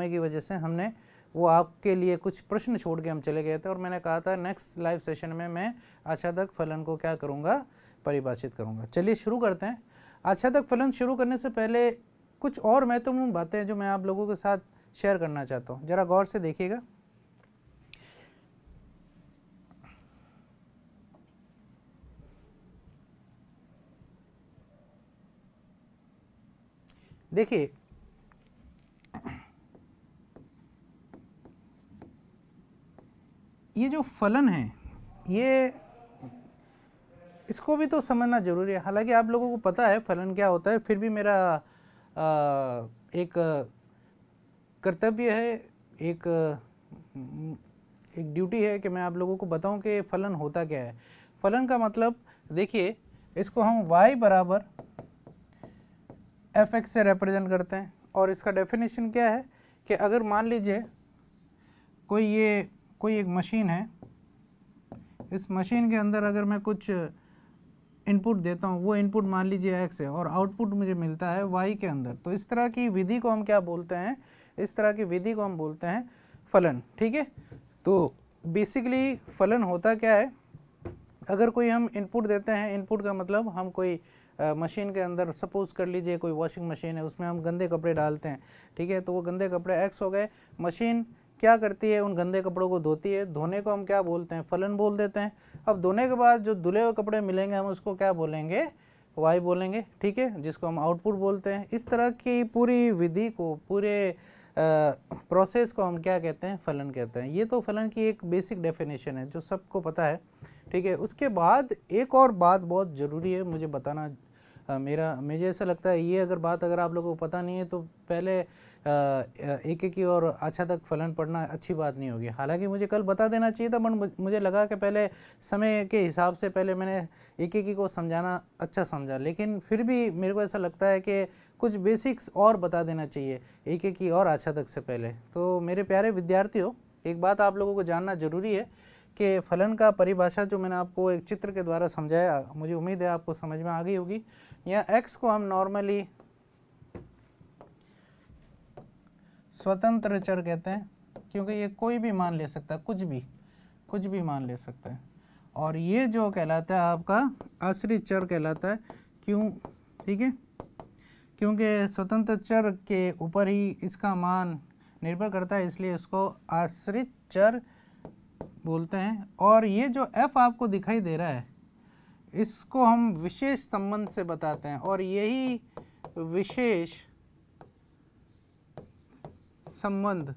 समय की वजह से हमने वो आपके लिए कुछ प्रश्न छोड़ के हम चले गए थे और मैंने कहा था नेक्स्ट लाइव सेशन में मैं आच्छादक फलन को क्या करूँगा परिभाषित करूँगा चलिए शुरू करते हैं आच्छादक फलन शुरू करने से पहले कुछ और महत्वपूर्ण बातें जो मैं आप लोगों के साथ शेयर करना चाहता हूँ ज़रा गौर से देखिएगा देखिए ये जो फलन है ये इसको भी तो समझना ज़रूरी है हालांकि आप लोगों को पता है फलन क्या होता है फिर भी मेरा आ, एक कर्तव्य है एक एक ड्यूटी है कि मैं आप लोगों को बताऊं कि फलन होता क्या है फलन का मतलब देखिए इसको हम y बराबर एफ एक्स से रिप्रेजेंट करते हैं और इसका डेफिनेशन क्या है कि अगर मान लीजिए कोई ये कोई एक मशीन है इस मशीन के अंदर अगर मैं कुछ इनपुट देता हूँ वो इनपुट मान लीजिए एक्स है और आउटपुट मुझे मिलता है वाई के अंदर तो इस तरह की विधि को हम क्या बोलते हैं इस तरह की विधि को हम बोलते हैं फलन ठीक है तो बेसिकली फलन होता क्या है अगर कोई हम इनपुट देते हैं इनपुट का मतलब हम कोई मशीन के अंदर सपोज़ कर लीजिए कोई वॉशिंग मशीन है उसमें हम गंदे कपड़े डालते हैं ठीक है तो वो गंदे कपड़े एक्स हो गए मशीन क्या करती है उन गंदे कपड़ों को धोती है धोने को हम क्या बोलते हैं फलन बोल देते हैं अब धोने के बाद जो धुले हुए कपड़े मिलेंगे हम उसको क्या बोलेंगे वाई बोलेंगे ठीक है जिसको हम आउटपुट बोलते हैं इस तरह की पूरी विधि को पूरे प्रोसेस को हम क्या कहते हैं फलन कहते हैं ये तो फलन की एक बेसिक डेफिनेशन है जो सबको पता है ठीक है उसके बाद एक और बात बहुत ज़रूरी है मुझे बताना मेरा मुझे ऐसा लगता है ये अगर बात अगर आप लोगों को पता नहीं है तो पहले एक एक की और अच्छा तक फलन पड़ना अच्छी बात नहीं होगी हालांकि मुझे कल बता देना चाहिए था बट मुझे लगा कि पहले समय के हिसाब से पहले मैंने एक एक को समझाना अच्छा समझा लेकिन फिर भी मेरे को ऐसा लगता है कि कुछ बेसिक्स और बता देना चाहिए एक एक की और अच्छा तक से पहले तो मेरे प्यारे विद्यार्थियों एक बात आप लोगों को जानना ज़रूरी है कि फलन का परिभाषा जो मैंने आपको एक चित्र के द्वारा समझाया मुझे उम्मीद है आपको समझ में आ गई होगी या एक्स को हम नॉर्मली स्वतंत्र चर कहते हैं क्योंकि ये कोई भी मान ले सकता है कुछ भी कुछ भी मान ले सकता है और ये जो कहलाता है आपका आश्रित चर कहलाता है क्यों ठीक है क्योंकि स्वतंत्र चर के ऊपर ही इसका मान निर्भर करता है इसलिए इसको आश्रित चर बोलते हैं और ये जो एफ आपको दिखाई दे रहा है इसको हम विशेष संबंध से बताते हैं और यही विशेष संबंध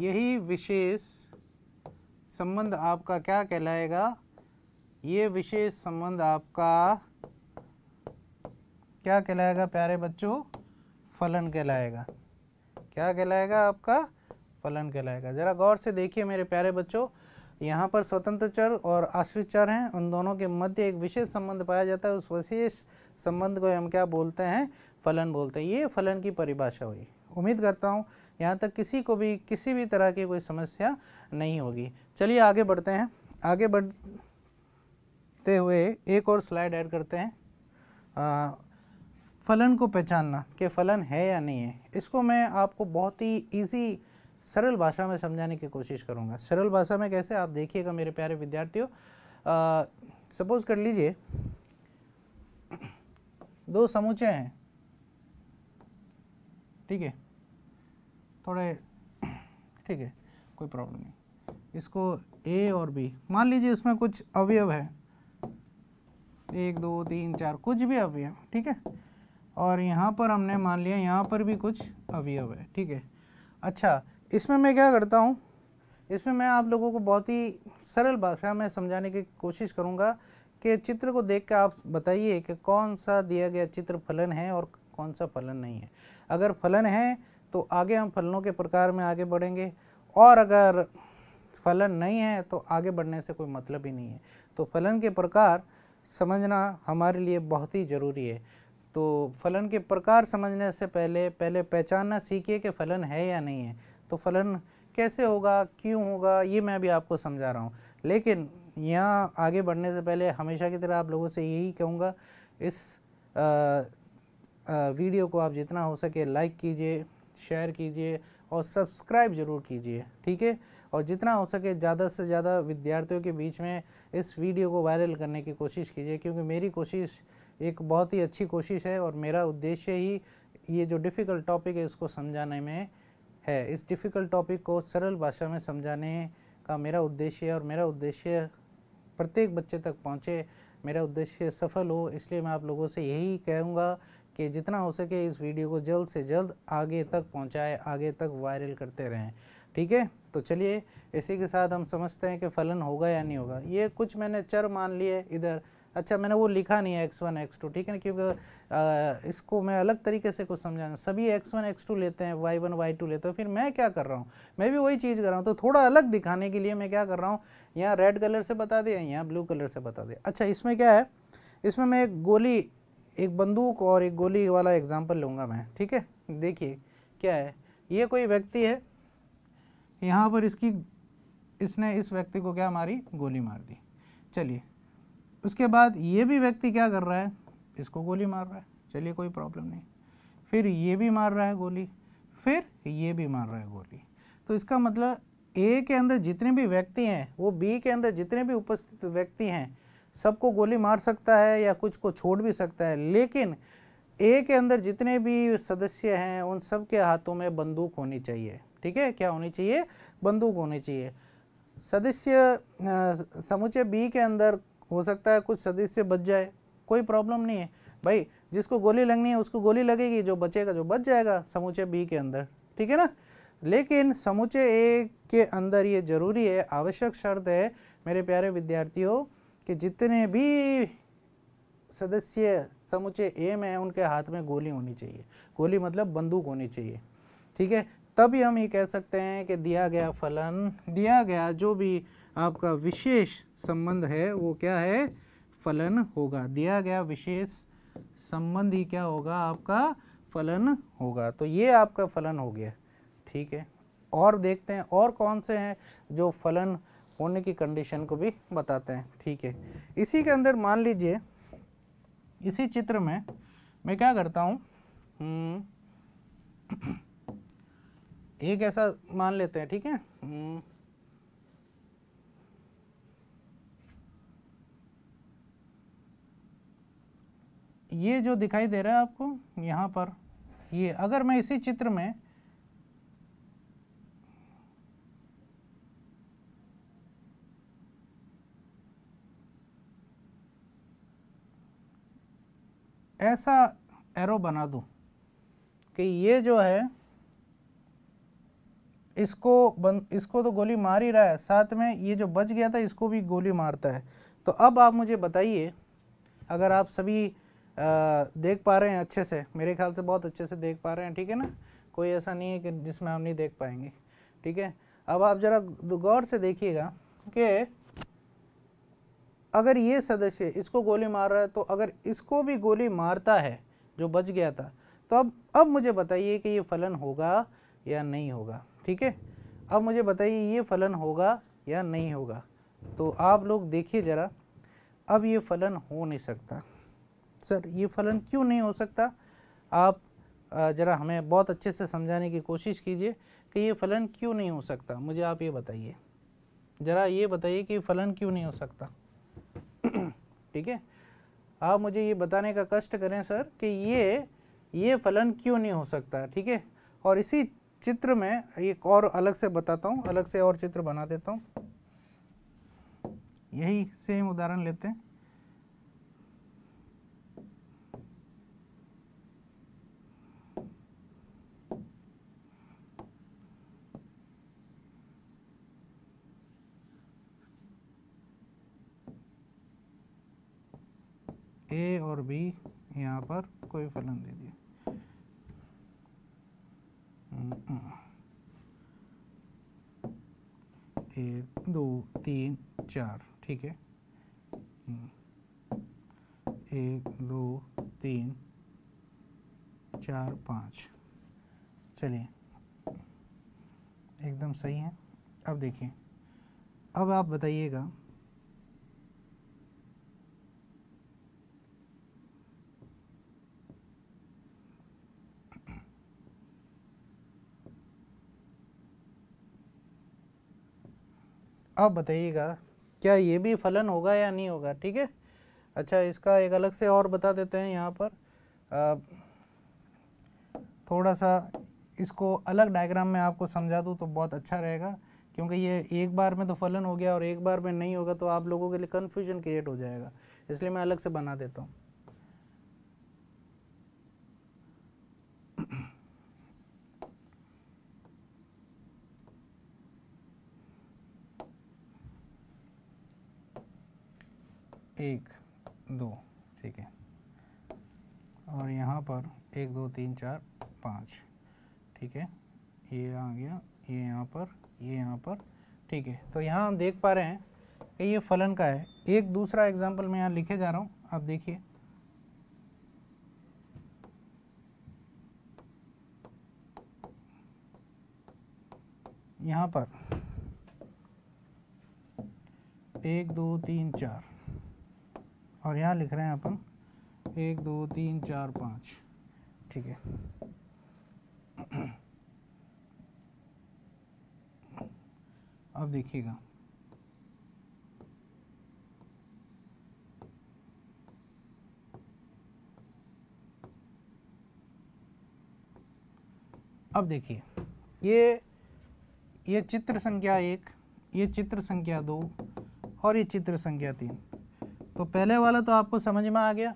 यही विशेष संबंध आपका क्या कहलाएगा ये विशेष संबंध आपका क्या कहलाएगा प्यारे बच्चों फलन कहलाएगा क्या कहलाएगा आपका फलन कहलाएगा ज़रा गौर से देखिए मेरे प्यारे बच्चों यहाँ पर स्वतंत्र चर और आश्रित चर हैं उन दोनों के मध्य एक विशेष संबंध पाया जाता है उस विशेष संबंध को हम क्या बोलते हैं फलन बोलते हैं ये फलन की परिभाषा हुई उम्मीद करता हूँ यहाँ तक किसी को भी किसी भी तरह की कोई समस्या नहीं होगी चलिए आगे बढ़ते हैं आगे बढ़ते हुए एक और स्लाइड ऐड करते हैं आ, फलन को पहचानना कि फलन है या नहीं है इसको मैं आपको बहुत ही ईजी सरल भाषा में समझाने की कोशिश करूँगा सरल भाषा में कैसे आप देखिएगा मेरे प्यारे विद्यार्थियों सपोज़ कर लीजिए दो समूचे हैं ठीक है थोड़े ठीक है कोई प्रॉब्लम नहीं इसको ए और बी मान लीजिए इसमें कुछ अवयव है एक दो तीन चार कुछ भी अवयव ठीक है और यहाँ पर हमने मान लिया यहाँ पर भी कुछ अवयव है ठीक है अच्छा इसमें मैं क्या करता हूँ इसमें मैं आप लोगों को बहुत ही सरल भाषा में समझाने की कोशिश करूँगा कि चित्र को देख कर आप बताइए कि कौन सा दिया गया चित्र फलन है और कौन सा फलन नहीं है अगर फलन है तो आगे हम फलनों के प्रकार में आगे बढ़ेंगे और अगर फलन नहीं है तो आगे बढ़ने से कोई मतलब ही नहीं है तो फलन के प्रकार समझना हमारे लिए बहुत ही ज़रूरी है तो फलन के प्रकार समझने से पहले पहले पहचानना सीखिए कि फलन है या नहीं है तो फलन कैसे होगा क्यों होगा ये मैं भी आपको समझा रहा हूँ लेकिन यहाँ आगे बढ़ने से पहले हमेशा की तरह आप लोगों से यही कहूँगा इस आ, आ, वीडियो को आप जितना हो सके लाइक कीजिए शेयर कीजिए और सब्सक्राइब जरूर कीजिए ठीक है और जितना हो सके ज़्यादा से ज़्यादा विद्यार्थियों के बीच में इस वीडियो को वायरल करने की कोशिश कीजिए क्योंकि मेरी कोशिश एक बहुत ही अच्छी कोशिश है और मेरा उद्देश्य ही ये जो डिफ़िकल्ट टॉपिक है इसको समझाने में है इस डिफ़िकल्ट टॉपिक को सरल भाषा में समझाने का मेरा उद्देश्य है और मेरा उद्देश्य प्रत्येक बच्चे तक पहुँचे मेरा उद्देश्य सफल हो इसलिए मैं आप लोगों से यही कहूँगा कि जितना हो सके इस वीडियो को जल्द से जल्द आगे तक पहुँचाए आगे तक वायरल करते रहें ठीक है तो चलिए इसी के साथ हम समझते हैं कि फलन होगा या नहीं होगा ये कुछ मैंने चर मान लिए इधर अच्छा मैंने वो लिखा नहीं है एक्स वन एक्स टू ठीक है ना क्योंकि इसको मैं अलग तरीके से कुछ समझाना सभी एक्स वन एक्स टू लेते हैं वाई वन वाई टू लेते हैं फिर मैं क्या कर रहा हूँ मैं भी वही चीज़ कर रहा हूँ तो थोड़ा अलग दिखाने के लिए मैं क्या कर रहा हूँ यहाँ रेड कलर से बता दें यहाँ ब्लू कलर से बता दें अच्छा इसमें क्या है इसमें मैं एक गोली एक बंदूक और एक गोली वाला एग्ज़ाम्पल लूँगा मैं ठीक है देखिए क्या है ये कोई व्यक्ति है यहाँ पर इसकी इसने इस व्यक्ति को क्या मारी गोली मार दी चलिए उसके बाद ये भी व्यक्ति क्या कर रहा है इसको गोली मार रहा है चलिए कोई प्रॉब्लम नहीं फिर ये भी मार रहा है गोली फिर ये भी मार रहा है गोली तो इसका मतलब ए के अंदर जितने भी व्यक्ति हैं वो बी के अंदर जितने भी उपस्थित व्यक्ति हैं सबको गोली मार सकता है या कुछ को छोड़ भी सकता है लेकिन ए के अंदर जितने भी सदस्य हैं उन सब के हाथों में बंदूक होनी चाहिए ठीक है क्या होनी चाहिए बंदूक होनी चाहिए सदस्य समूचे बी के अंदर हो सकता है कुछ सदस्य बच जाए कोई प्रॉब्लम नहीं है भाई जिसको गोली लगनी है उसको गोली लगेगी जो बचेगा जो बच जाएगा समूचे बी के अंदर ठीक है ना लेकिन समूचे ए के अंदर ये ज़रूरी है आवश्यक शर्त है मेरे प्यारे विद्यार्थियों कि जितने भी सदस्य समुचे एम है उनके हाथ में गोली होनी चाहिए गोली मतलब बंदूक होनी चाहिए ठीक है तभी हम ये कह सकते हैं कि दिया गया फलन दिया गया जो भी आपका विशेष संबंध है वो क्या है फलन होगा दिया गया विशेष संबंध ही क्या होगा आपका फलन होगा तो ये आपका फलन हो गया ठीक है और देखते हैं और कौन से हैं जो फलन होने की कंडीशन को भी बताते हैं ठीक है इसी के अंदर मान लीजिए इसी चित्र में मैं क्या करता हूँ हम्म, एक ऐसा मान लेते हैं ठीक है हम्म, ये जो दिखाई दे रहा है आपको यहाँ पर ये अगर मैं इसी चित्र में ऐसा एरो बना दूँ कि ये जो है इसको बन इसको तो गोली मार ही रहा है साथ में ये जो बच गया था इसको भी गोली मारता है तो अब आप मुझे बताइए अगर आप सभी आ, देख पा रहे हैं अच्छे से मेरे ख्याल से बहुत अच्छे से देख पा रहे हैं ठीक है ना कोई ऐसा नहीं है कि जिसमें हम नहीं देख पाएंगे ठीक है अब आप ज़रा गौर से देखिएगा कि अगर ये सदस्य इसको गोली मार रहा है तो अगर इसको भी गोली मारता है जो बच गया था तो अब अब मुझे बताइए कि ये फलन होगा या नहीं होगा ठीक है अब मुझे बताइए ये फलन होगा या नहीं होगा तो आप लोग देखिए ज़रा अब ये फलन हो नहीं सकता सर ये फलन क्यों नहीं हो सकता आप ज़रा हमें बहुत अच्छे से समझाने की कोशिश कीजिए कि ये फलन क्यों नहीं हो सकता मुझे आप ये बताइए ज़रा ये बताइए कि फलन क्यों नहीं हो सकता ठीक है आप मुझे ये बताने का कष्ट करें सर कि ये ये फलन क्यों नहीं हो सकता ठीक है और इसी चित्र में एक और अलग से बताता हूँ अलग से और चित्र बना देता हूँ यही सेम उदाहरण लेते हैं ए और बी यहाँ पर कोई फलन दे दिया हम्म, हम्म। एक दो तीन चार ठीक है हम्म। एक दो तीन चार पाँच चलिए एकदम सही है अब देखिए अब आप बताइएगा अब बताइएगा क्या ये भी फलन होगा या नहीं होगा ठीक है अच्छा इसका एक अलग से और बता देते हैं यहाँ पर थोड़ा सा इसको अलग डायग्राम में आपको समझा दूँ तो बहुत अच्छा रहेगा क्योंकि ये एक बार में तो फलन हो गया और एक बार में नहीं होगा तो आप लोगों के लिए कन्फ्यूजन क्रिएट हो जाएगा इसलिए मैं अलग से बना देता हूँ एक दो ठीक है और यहाँ पर एक दो तीन चार पाँच ठीक है ये आ गया ये यहाँ पर ये यहाँ पर ठीक है तो यहाँ हम देख पा रहे हैं कि ये फलन का है एक दूसरा एग्जाम्पल मैं यहाँ लिखे जा रहा हूँ आप देखिए यहाँ पर एक दो तीन चार और यहाँ लिख रहे हैं अपन एक दो तीन चार पाँच ठीक है अब देखिएगा अब देखिए ये ये चित्र संख्या एक ये चित्र संख्या दो और ये चित्र संख्या तीन तो पहले वाला तो आपको समझ में आ गया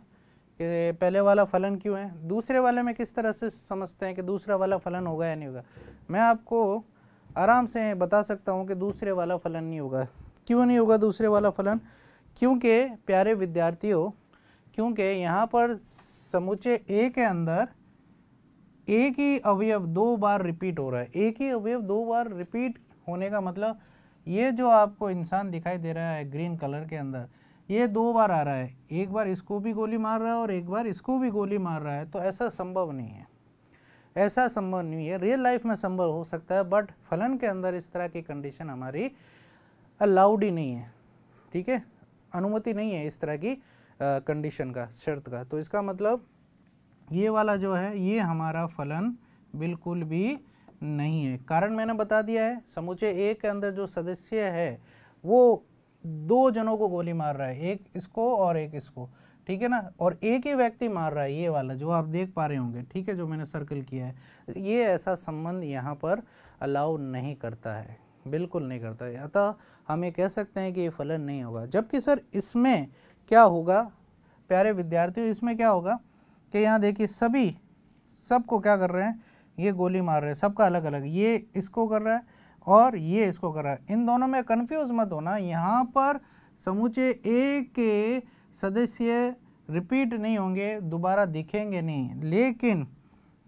कि पहले वाला फलन क्यों है दूसरे वाले में किस तरह से समझते हैं कि दूसरा वाला फलन होगा या नहीं होगा मैं आपको आराम से बता सकता हूँ कि दूसरे वाला फलन नहीं होगा क्यों नहीं होगा दूसरे वाला फलन क्योंकि प्यारे विद्यार्थियों क्योंकि यहाँ पर समुचे ए के अंदर एक ही अवयव दो बार रिपीट हो रहा है एक ही अवयव दो बार रिपीट होने का मतलब ये जो आपको इंसान दिखाई दे रहा है ग्रीन कलर के अंदर ये दो बार आ रहा है एक बार इसको भी गोली मार रहा है और एक बार इसको भी गोली मार रहा है तो ऐसा संभव नहीं है ऐसा संभव नहीं है रियल लाइफ में संभव हो सकता है बट फलन के अंदर इस तरह की कंडीशन हमारी अलाउड ही नहीं है ठीक है अनुमति नहीं है इस तरह की कंडीशन का शर्त का तो इसका मतलब ये वाला जो है ये हमारा फलन बिल्कुल भी नहीं है कारण मैंने बता दिया है समूचे ए के अंदर जो सदस्य है वो दो जनों को गोली मार रहा है एक इसको और एक इसको ठीक है ना और एक ही व्यक्ति मार रहा है ये वाला जो आप देख पा रहे होंगे ठीक है जो मैंने सर्कल किया है ये ऐसा संबंध यहाँ पर अलाउ नहीं करता है बिल्कुल नहीं करता है अतः ये कह सकते हैं कि ये फलन नहीं होगा जबकि सर इसमें क्या होगा प्यारे विद्यार्थियों इसमें क्या होगा कि यहाँ देखिए सभी सबको क्या कर रहे हैं ये गोली मार रहे हैं सबका अलग अलग ये इसको कर रहा है और ये इसको कर रहा है इन दोनों में कन्फ्यूज मत होना यहाँ पर समूचे ए के सदस्य रिपीट नहीं होंगे दोबारा दिखेंगे नहीं लेकिन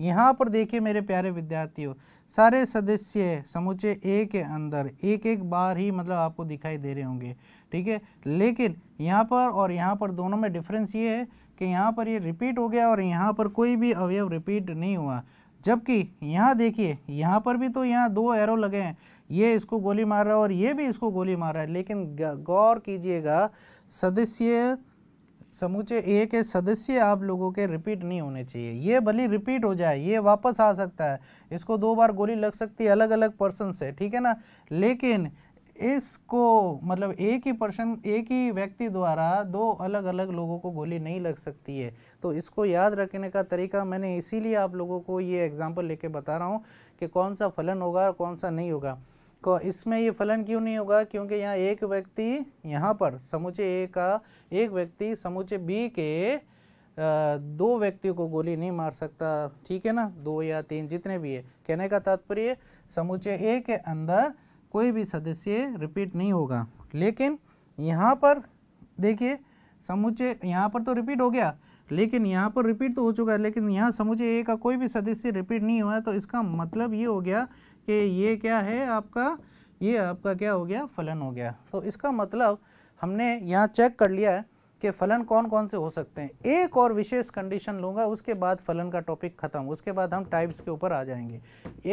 यहाँ पर देखिए मेरे प्यारे विद्यार्थियों सारे सदस्य समूचे ए के अंदर एक एक बार ही मतलब आपको दिखाई दे रहे होंगे ठीक है लेकिन यहाँ पर और यहाँ पर दोनों में डिफरेंस ये है कि यहाँ पर ये रिपीट हो गया और यहाँ पर कोई भी अवयव रिपीट नहीं हुआ जबकि यहाँ देखिए यहाँ पर भी तो यहाँ दो एरो लगे हैं ये इसको गोली मार रहा है और ये भी इसको गोली मार रहा है लेकिन गौर कीजिएगा सदस्य समूचे ए के सदस्य आप लोगों के रिपीट नहीं होने चाहिए ये भले रिपीट हो जाए ये वापस आ सकता है इसको दो बार गोली लग सकती है अलग अलग पर्सन से ठीक है ना लेकिन इसको मतलब एक ही पर्सन एक ही व्यक्ति द्वारा दो अलग अलग लोगों को गोली नहीं लग सकती है तो इसको याद रखने का तरीका मैंने इसीलिए आप लोगों को ये एग्जांपल लेके बता रहा हूँ कि कौन सा फलन होगा और कौन सा नहीं होगा को इसमें ये फलन क्यों नहीं होगा क्योंकि यहाँ एक व्यक्ति यहाँ पर समूचे ए का एक व्यक्ति समूचे बी के दो व्यक्तियों को गोली नहीं मार सकता ठीक है ना दो या तीन जितने भी है कहने का तात्पर्य समूचे ए के अंदर कोई भी सदस्य रिपीट नहीं होगा लेकिन यहाँ पर देखिए समूचे यहाँ पर तो रिपीट हो गया लेकिन यहाँ पर रिपीट तो हो चुका है लेकिन यहाँ समुचे ए का कोई भी सदस्य रिपीट नहीं हुआ है तो इसका मतलब ये हो गया कि ये क्या है आपका ये आपका क्या हो गया फलन हो गया तो इसका मतलब हमने यहाँ चेक कर लिया है कि फलन कौन कौन से हो सकते हैं एक और विशेष कंडीशन लूँगा उसके बाद फलन का टॉपिक ख़त्म उसके बाद हम टाइप्स के ऊपर आ जाएंगे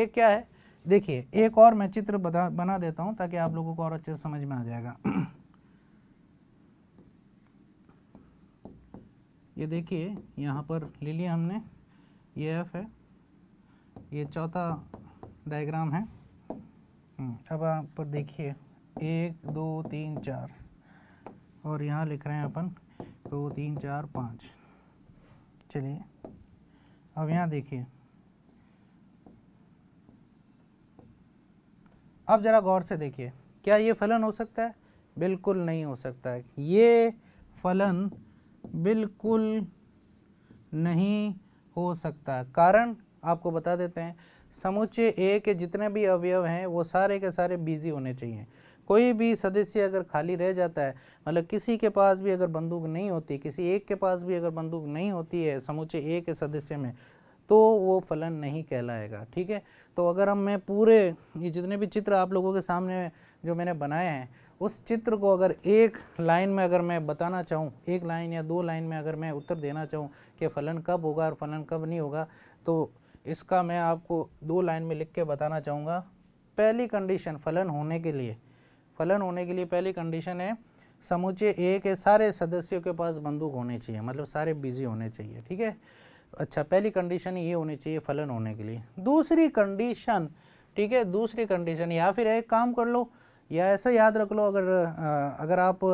एक क्या है देखिए एक और मैं चित्र बना बना देता हूँ ताकि आप लोगों को और अच्छे से समझ में आ जाएगा ये देखिए यहाँ पर ले लिया हमने ये एफ है ये चौथा डायग्राम है हम्म, अब आप पर देखिए एक दो तीन चार और यहाँ लिख रहे हैं अपन दो तीन चार पाँच चलिए अब यहाँ देखिए अब ज़रा गौर से देखिए क्या ये फलन हो सकता है बिल्कुल नहीं हो सकता है ये फलन बिल्कुल नहीं हो सकता कारण आपको बता देते हैं समुच्चय ए के जितने भी अवयव हैं वो सारे के सारे बिजी होने चाहिए कोई भी सदस्य अगर खाली रह जाता है मतलब किसी के पास भी अगर बंदूक नहीं होती किसी एक के पास भी अगर बंदूक नहीं होती है समूचे ए के सदस्य में तो वो फलन नहीं कहलाएगा ठीक है तो अगर हम मैं पूरे ये जितने भी चित्र आप लोगों के सामने जो मैंने बनाए हैं उस चित्र को अगर एक लाइन में अगर मैं बताना चाहूँ एक लाइन या दो लाइन में अगर मैं उत्तर देना चाहूँ कि फलन कब होगा और फलन कब नहीं होगा तो इसका मैं आपको दो लाइन में लिख के बताना चाहूँगा पहली कंडीशन फलन होने के लिए फलन होने के लिए पहली कंडीशन है समूचे ए के सारे सदस्यों के पास बंदूक होने चाहिए मतलब सारे बिजी होने चाहिए ठीक है अच्छा पहली कंडीशन ये होनी चाहिए फलन होने के लिए दूसरी कंडीशन ठीक है दूसरी कंडीशन या फिर एक काम कर लो या ऐसा याद रख लो अगर अगर आप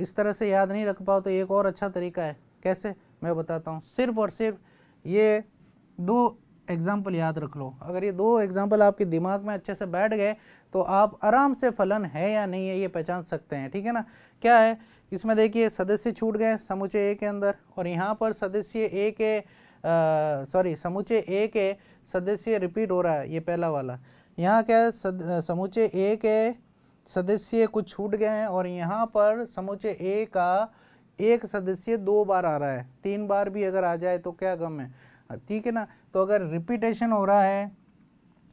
इस तरह से याद नहीं रख पाओ तो एक और अच्छा तरीका है कैसे मैं बताता हूँ सिर्फ और सिर्फ ये दो एग्ज़ाम्पल याद रख लो अगर ये दो एग्ज़ाम्पल आपके दिमाग में अच्छे से बैठ गए तो आप आराम से फलन है या नहीं है ये पहचान सकते हैं ठीक है ना क्या है इसमें देखिए सदस्य छूट गए समुचे ए के अंदर और यहाँ पर सदस्य ए के सॉरी समुचे ए के सदस्य रिपीट हो रहा है ये पहला वाला यहाँ क्या है समूचे ए के सदस्य कुछ छूट गए हैं और यहाँ पर समूचे ए का एक सदस्य दो बार आ रहा है तीन बार भी अगर आ जाए तो क्या गम है ठीक है ना तो अगर रिपीटेशन हो रहा है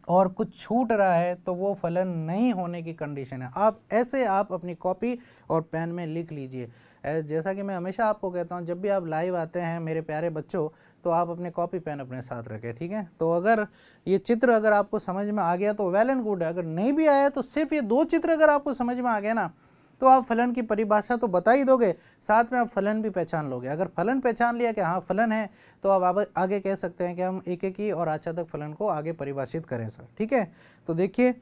और कुछ छूट रहा है तो वो फलन नहीं होने की कंडीशन है आप ऐसे आप अपनी कॉपी और पेन में लिख लीजिए जैसा कि मैं हमेशा आपको कहता हूँ जब भी आप लाइव आते हैं मेरे प्यारे बच्चों तो आप अपने कॉपी पेन अपने साथ रखें ठीक है तो अगर ये चित्र अगर आपको समझ में आ गया तो वेल एंड गुड है अगर नहीं भी आया तो सिर्फ ये दो चित्र अगर आपको समझ में आ गया ना तो आप फलन की परिभाषा तो बता ही दोगे साथ में आप फलन भी पहचान लोगे अगर फलन पहचान लिया कि हाँ फलन है तो आप आगे कह सकते हैं कि हम एक एक ही और आच्छादक फलन को आगे परिभाषित करें सर ठीक है तो देखिए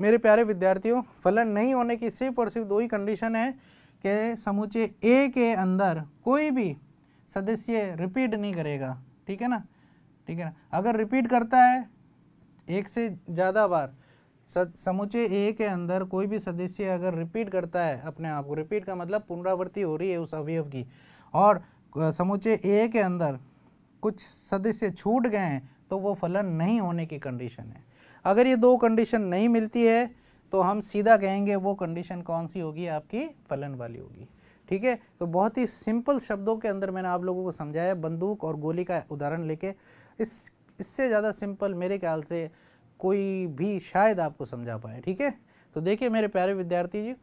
मेरे प्यारे विद्यार्थियों फलन नहीं होने की सिर्फ और सिर्फ दो ही कंडीशन है कि समूचे ए के अंदर कोई भी सदस्य रिपीट नहीं करेगा ठीक है ना ठीक है ना अगर रिपीट करता है एक से ज़्यादा बार समूचे ए के अंदर कोई भी सदस्य अगर रिपीट करता है अपने आप को रिपीट का मतलब पुनरावृत्ति हो रही है उस अवयव की और समूचे ए के अंदर कुछ सदस्य छूट गए हैं तो वो फलन नहीं होने की कंडीशन है अगर ये दो कंडीशन नहीं मिलती है तो हम सीधा कहेंगे वो कंडीशन कौन सी होगी आपकी फलन वाली होगी ठीक है तो बहुत ही सिंपल शब्दों के अंदर मैंने आप लोगों को समझाया बंदूक और गोली का उदाहरण लेके इस इससे ज़्यादा सिंपल मेरे ख्याल से कोई भी शायद आपको समझा पाए ठीक है तो देखिए मेरे प्यारे विद्यार्थी जी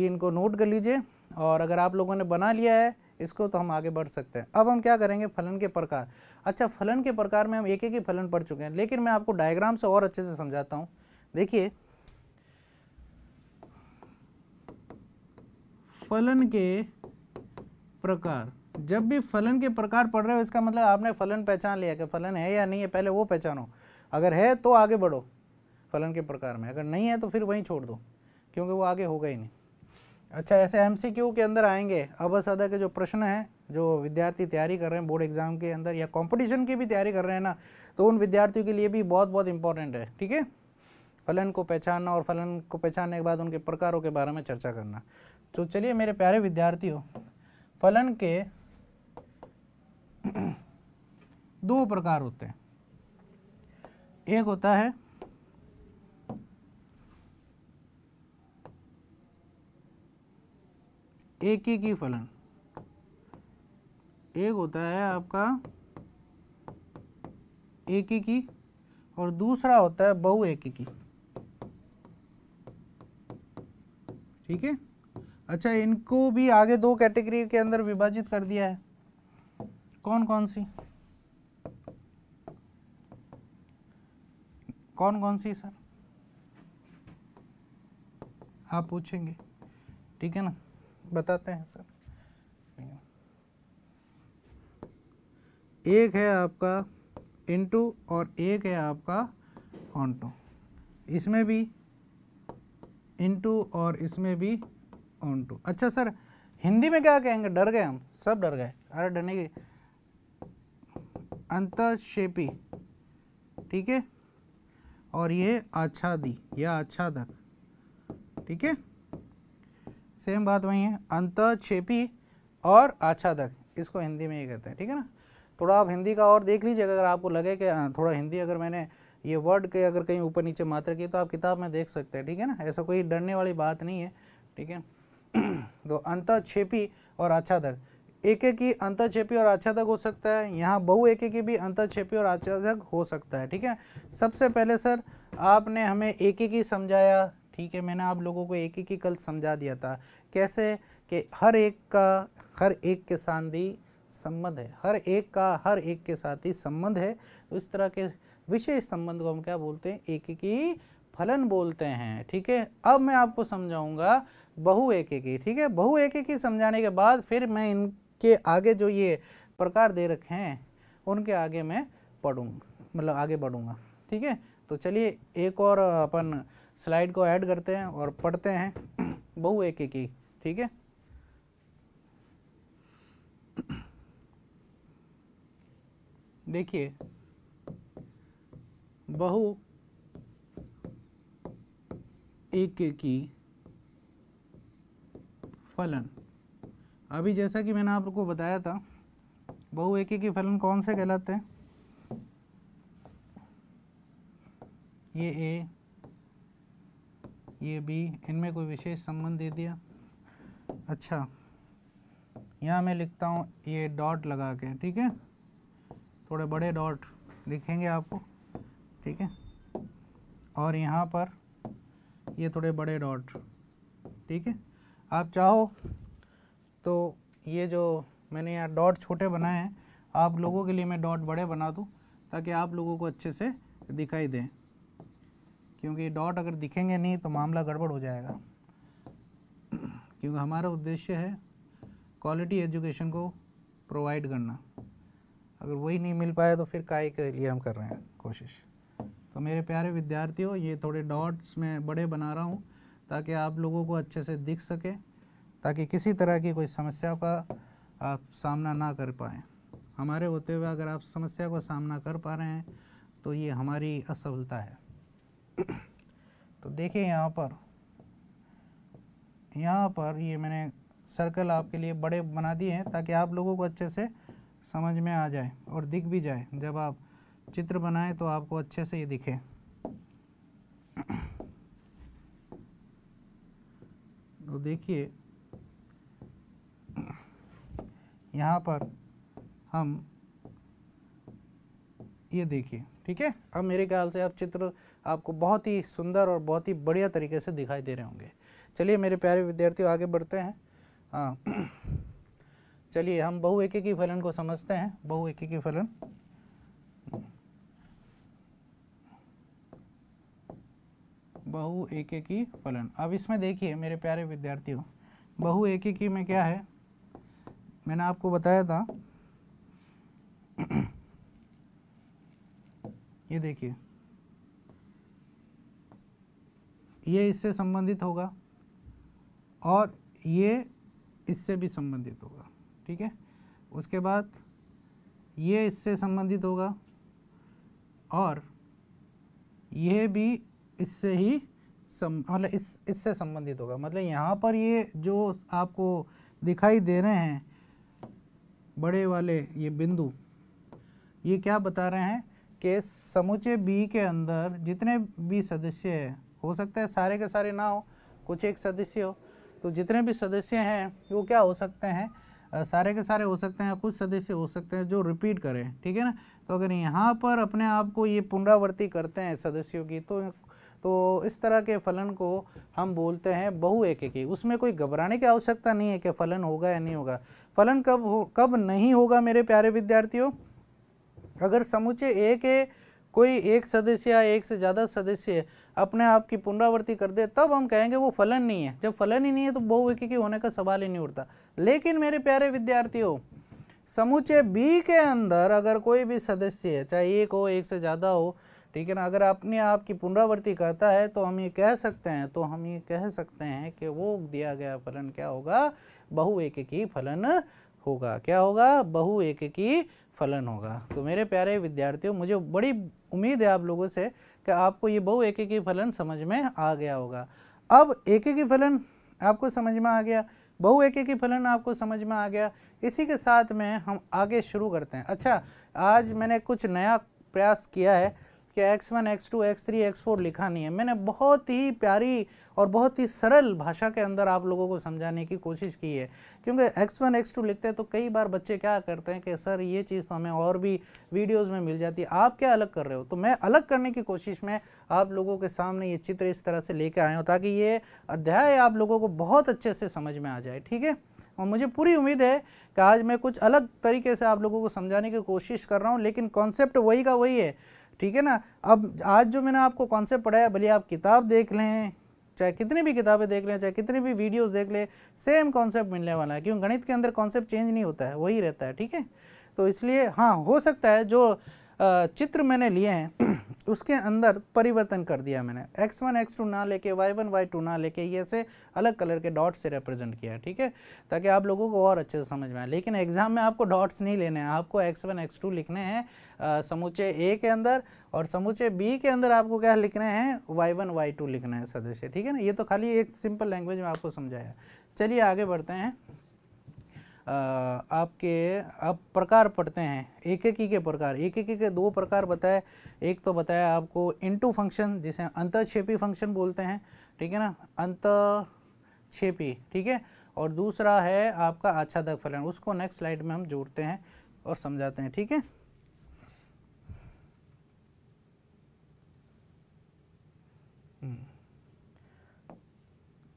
ये इनको नोट कर लीजिए और अगर आप लोगों ने बना लिया है इसको तो हम आगे बढ़ सकते हैं अब हम क्या करेंगे फलन के प्रकार अच्छा फलन के प्रकार में हम एक एक ही फलन पढ़ चुके हैं लेकिन मैं आपको डायग्राम से और अच्छे से समझाता हूँ देखिए फलन के प्रकार जब भी फलन के प्रकार पढ़ रहे हो इसका मतलब आपने फलन पहचान लिया कि फलन है या नहीं है पहले वो पहचानो अगर है तो आगे बढ़ो फलन के प्रकार में अगर नहीं है तो फिर वहीं छोड़ दो क्योंकि वो आगे होगा ही नहीं अच्छा ऐसे एम के अंदर आएंगे अब सदा के जो प्रश्न हैं जो विद्यार्थी तैयारी कर रहे हैं बोर्ड एग्ज़ाम के अंदर या कंपटीशन की भी तैयारी कर रहे हैं ना तो उन विद्यार्थियों के लिए भी बहुत बहुत इंपॉर्टेंट है ठीक है फलन को पहचानना और फलन को पहचानने के बाद उनके प्रकारों के बारे में चर्चा करना तो चलिए मेरे प्यारे विद्यार्थियों फलन के दो प्रकार होते हैं एक होता है एक एक ही फलन एक होता है आपका एक एक ही और दूसरा होता है बहु एक एक ही ठीक है अच्छा इनको भी आगे दो कैटेगरी के अंदर विभाजित कर दिया है कौन कौन सी कौन कौन सी सर आप पूछेंगे ठीक है ना बताते हैं सर एक है आपका इनटू और एक है आपका ऑनटू इसमें भी इनटू और इसमें भी ऑनटू अच्छा सर हिंदी में क्या कहेंगे डर गए हम सब डर गए अरे डरने के अंतशेपी ठीक है और ये आच्छादी या आच्छादक ठीक है सेम बात वही है अंत छेपी और आच्छादक इसको हिंदी में ये कहते हैं ठीक है ना थोड़ा आप हिंदी का और देख लीजिए अगर आपको लगे कि हाँ, थोड़ा हिंदी अगर मैंने ये वर्ड के अगर कहीं ऊपर नीचे मात्रा की तो आप किताब में देख सकते हैं ठीक है ना ऐसा कोई डरने वाली बात नहीं है ठीक है तो अंत छेपी और आच्छादक एक एक ही अंतक्षेपी और आच्छादक हो सकता है यहाँ बहु एक एक भी अंतक्षेपी और आच्छादक हो सकता है ठीक है सबसे पहले सर आपने हमें एक एक ही समझाया ठीक है मैंने आप लोगों को एक एक ही कल समझा दिया था कैसे कि हर एक का हर एक के साथ ही संबंध है हर एक का हर एक के साथ ही संबंध है उस तो तरह के विशेष संबंध को हम क्या बोलते हैं एक की फलन बोलते हैं ठीक है अब मैं आपको समझाऊंगा बहु एक की ठीक है बहु एक एक समझाने के बाद फिर मैं इन के आगे जो ये प्रकार दे रखे हैं उनके आगे मैं पढ़ूँगा मतलब आगे बढ़ूँगा ठीक है तो चलिए एक और अपन स्लाइड को ऐड करते हैं और पढ़ते हैं बहु एक एक ठीक है देखिए बहु एक की फलन अभी जैसा कि मैंने आपको बताया था एक की फलन कौन से कहलाते हैं ये ए ये बी इनमें कोई विशेष संबंध दे दिया अच्छा यहाँ मैं लिखता हूँ ये डॉट लगा के ठीक है थोड़े बड़े डॉट दिखेंगे आपको ठीक है और यहाँ पर ये थोड़े बड़े डॉट ठीक है आप चाहो तो ये जो मैंने यहाँ डॉट छोटे बनाए हैं आप लोगों के लिए मैं डॉट बड़े बना दूँ ताकि आप लोगों को अच्छे से दिखाई दें क्योंकि डॉट अगर दिखेंगे नहीं तो मामला गड़बड़ हो जाएगा क्योंकि हमारा उद्देश्य है क्वालिटी एजुकेशन को प्रोवाइड करना अगर वही नहीं मिल पाया तो फिर काय के लिए हम कर रहे हैं कोशिश तो मेरे प्यारे विद्यार्थियों ये थोड़े डॉट्स मैं बड़े बना रहा हूँ ताकि आप लोगों को अच्छे से दिख सकें ताकि किसी तरह की कोई समस्या का आप सामना ना कर पाएँ हमारे होते हुए अगर आप समस्या का सामना कर पा रहे हैं तो ये हमारी असफलता है तो देखिए यहाँ पर यहाँ पर ये मैंने सर्कल आपके लिए बड़े बना दिए हैं ताकि आप लोगों को अच्छे से समझ में आ जाए और दिख भी जाए जब आप चित्र बनाएं तो आपको अच्छे से ये दिखे तो देखिए यहाँ पर हम ये देखिए ठीक है अब मेरे ख्याल से अब चित्र आपको बहुत ही सुंदर और बहुत ही बढ़िया तरीके से दिखाई दे रहे होंगे चलिए मेरे प्यारे विद्यार्थियों आगे बढ़ते हैं हाँ चलिए हम बहु की फलन को समझते हैं बहु एक की फलन बहु एक की फलन अब इसमें देखिए मेरे प्यारे विद्यार्थियों बहु एक की में क्या है मैंने आपको बताया था ये देखिए ये इससे संबंधित होगा और ये इससे भी संबंधित होगा ठीक है उसके बाद ये इससे संबंधित होगा और यह भी इससे ही सम मतलब इस इससे संबंधित होगा मतलब यहाँ पर ये जो आपको दिखाई दे रहे हैं बड़े वाले ये बिंदु ये क्या बता रहे हैं कि समूचे बी के अंदर जितने भी सदस्य हैं हो सकता है सारे के सारे ना हो कुछ एक सदस्य हो तो जितने भी सदस्य हैं वो क्या हो सकते हैं सारे के सारे हो सकते हैं कुछ सदस्य हो सकते हैं जो रिपीट करें ठीक है ना तो अगर यहाँ पर अपने आप को ये पुनरावृत्ति करते हैं सदस्यों की तो तो इस तरह के फलन को हम बोलते हैं बहु एककी उसमें कोई घबराने की आवश्यकता नहीं है कि फलन होगा या नहीं होगा फलन कब हो कब नहीं होगा मेरे प्यारे विद्यार्थियों अगर समुचे के कोई एक सदस्य या एक से ज़्यादा सदस्य अपने आप की पुनरावृत्ति कर दे तब हम कहेंगे वो फलन नहीं है जब फलन ही नहीं है तो बहु बहुएकी होने का सवाल ही नहीं उठता लेकिन मेरे प्यारे विद्यार्थियों समूचे बी के अंदर अगर कोई भी सदस्य चाहे एक हो एक से ज़्यादा हो ठीक है ना अगर अपने आप की पुनरावृत्ति करता है तो हम ये कह सकते हैं तो हम ये कह सकते हैं कि वो दिया गया फलन क्या होगा बहु एक की फलन होगा क्या होगा बहु एक की फलन होगा तो मेरे प्यारे विद्यार्थियों मुझे बड़ी उम्मीद है आप लोगों से कि आपको ये बहु एक की फलन समझ में आ गया होगा अब एक की फलन आपको समझ में आ गया बहु एक की फलन आपको समझ में आ गया इसी के साथ में हम आगे शुरू करते हैं अच्छा आज मैंने कुछ नया प्रयास किया है कि x one x two x three x four लिखा नहीं है मैंने बहुत ही प्यारी और बहुत ही सरल भाषा के अंदर आप लोगों को समझाने की कोशिश की है क्योंकि एक्स वन एक्स टू लिखते हैं तो कई बार बच्चे क्या करते हैं कि सर ये चीज़ तो हमें और भी वीडियोज़ में मिल जाती है आप क्या अलग कर रहे हो तो मैं अलग करने की कोशिश में आप लोगों के सामने ये चित्र इस तरह से लेके आया हूँ ताकि ये अध्याय आप लोगों को बहुत अच्छे से समझ में आ जाए ठीक है और मुझे पूरी उम्मीद है कि आज मैं कुछ अलग तरीके से आप लोगों को समझाने की कोशिश कर रहा हूँ लेकिन कॉन्सेप्ट वही का वही है ठीक है ना अब आज जो मैंने आपको कॉन्सेप्ट पढ़ाया भले आप किताब देख लें चाहे कितनी भी किताबें देख लें चाहे कितनी भी वीडियोस देख लें सेम कॉन्सेप्ट मिलने वाला है क्योंकि गणित के अंदर कॉन्सेप्ट चेंज नहीं होता है वही रहता है ठीक है तो इसलिए हाँ हो सकता है जो चित्र मैंने लिए हैं उसके अंदर परिवर्तन कर दिया मैंने x1 वन एक्स टू ना लेके y1 y2 ना लेके ये से अलग कलर के डॉट्स से रिप्रेजेंट किया है ठीक है ताकि आप लोगों को और अच्छे से समझ में आए लेकिन एग्ज़ाम में आपको डॉट्स नहीं लेने हैं आपको x1 x2 लिखने हैं समूचे ए के अंदर और समूचे बी के अंदर आपको क्या लिखना है वाई वन वाई टू लिखना है सदस्य ठीक है ना ये तो खाली एक सिंपल लैंग्वेज में आपको समझाया चलिए आगे बढ़ते हैं आपके अब प्रकार पढ़ते हैं एक एक के प्रकार एक एक के दो प्रकार बताए एक तो बताया आपको इंटू फंक्शन जिसे अंतक्षेपी फंक्शन बोलते हैं ठीक है ना अंतक्षेपी ठीक है और दूसरा है आपका आच्छादक फलन उसको नेक्स्ट स्लाइड में हम जोड़ते हैं और समझाते हैं ठीक है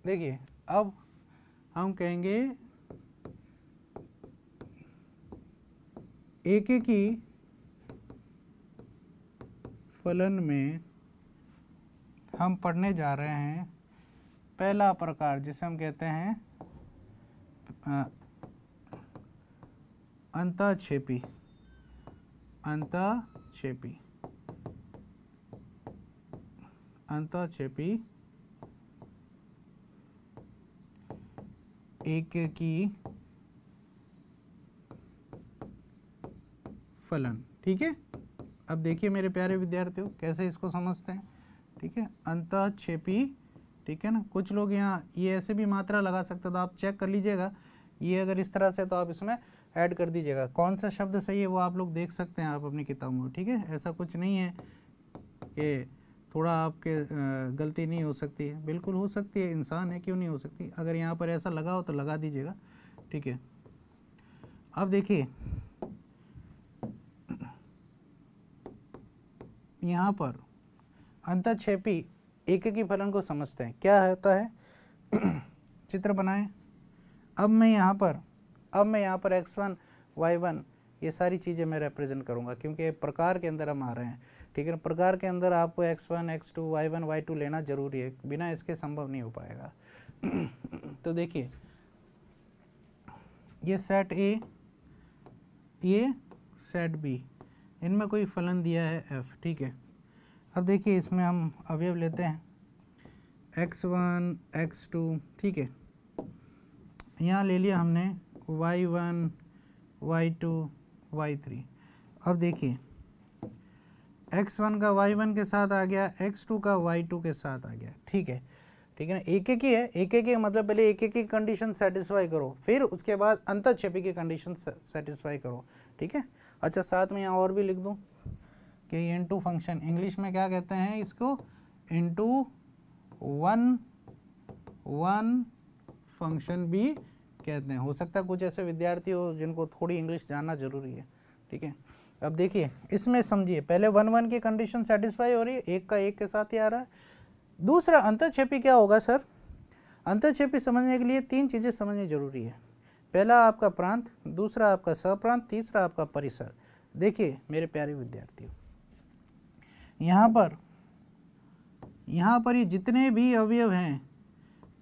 देखिए अब हम कहेंगे एक एक की फलन में हम पढ़ने जा रहे हैं पहला प्रकार जिसे हम कहते हैं अंताक्षेपी अंतक्षेपी अंताक्षेपी एक की फलन ठीक है अब देखिए मेरे प्यारे विद्यार्थियों कैसे इसको समझते हैं ठीक है अंत छेपी ठीक है ना कुछ लोग यहाँ ये ऐसे भी मात्रा लगा सकते तो आप चेक कर लीजिएगा ये अगर इस तरह से तो आप इसमें ऐड कर दीजिएगा कौन सा शब्द सही है वो आप लोग देख सकते हैं आप अपनी किताब में ठीक है ऐसा कुछ नहीं है कि थोड़ा आपके गलती नहीं हो सकती है बिल्कुल हो सकती है इंसान है क्यों नहीं हो सकती अगर यहाँ पर ऐसा लगा हो तो लगा दीजिएगा ठीक है अब देखिए यहाँ पर अंतक्षेपी एक की फलन को समझते हैं क्या होता है चित्र बनाएं अब मैं यहाँ पर अब मैं यहाँ पर x1, y1 ये सारी चीज़ें मैं रिप्रेजेंट करूँगा क्योंकि प्रकार के अंदर हम आ रहे हैं ठीक है प्रकार के अंदर आपको x one x two y one y two लेना ज़रूरी है बिना इसके संभव नहीं हो पाएगा तो देखिए ये सेट ए ये सेट बी इनमें कोई फलन दिया है एफ ठीक है अब देखिए इसमें हम अवयव लेते हैं एक्स वन एक्स टू ठीक है यहाँ ले लिया हमने y one y two y three अब देखिए एक्स वन का वाई वन के साथ आ गया एक्स टू का वाई टू के साथ आ गया ठीक है ठीक है ना एक एक ही है एक एक ही मतलब पहले एक एक ही कंडीशन सेटिस्फाई करो फिर उसके बाद छपी की कंडीशन सेटिस्फाई करो ठीक है अच्छा साथ में यहाँ और भी लिख दूँ कि इन टू फंक्शन इंग्लिश में क्या कहते हैं इसको into one one function भी कहते हैं हो सकता है कुछ ऐसे विद्यार्थी हो जिनको थोड़ी इंग्लिश जानना जरूरी है ठीक है अब देखिए इसमें समझिए पहले वन वन की कंडीशन सेटिस्फाई हो रही है एक का एक के साथ ही आ रहा है दूसरा अंतरक्षेपी क्या होगा सर अंतरक्षेपी समझने के लिए तीन चीज़ें समझनी जरूरी है पहला आपका प्रांत दूसरा आपका सप्रांत तीसरा आपका परिसर देखिए मेरे प्यारे विद्यार्थियों यहाँ पर यहाँ पर ये जितने भी अवयव हैं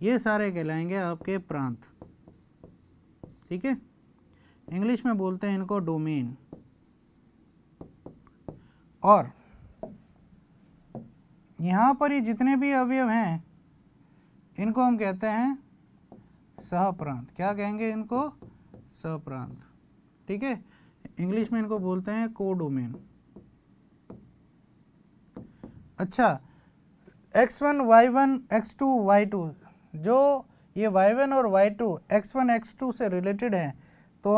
ये सारे कहलाएंगे आपके प्रांत ठीक है इंग्लिश में बोलते हैं इनको डोमेन और यहाँ पर ये जितने भी अवयव हैं इनको हम कहते हैं सहप्रांत क्या कहेंगे इनको सहप्रांत ठीक है इंग्लिश में इनको बोलते हैं कोडोमेन अच्छा x1 y1 x2 y2 जो ये y1 और y2 x1 x2 से रिलेटेड हैं तो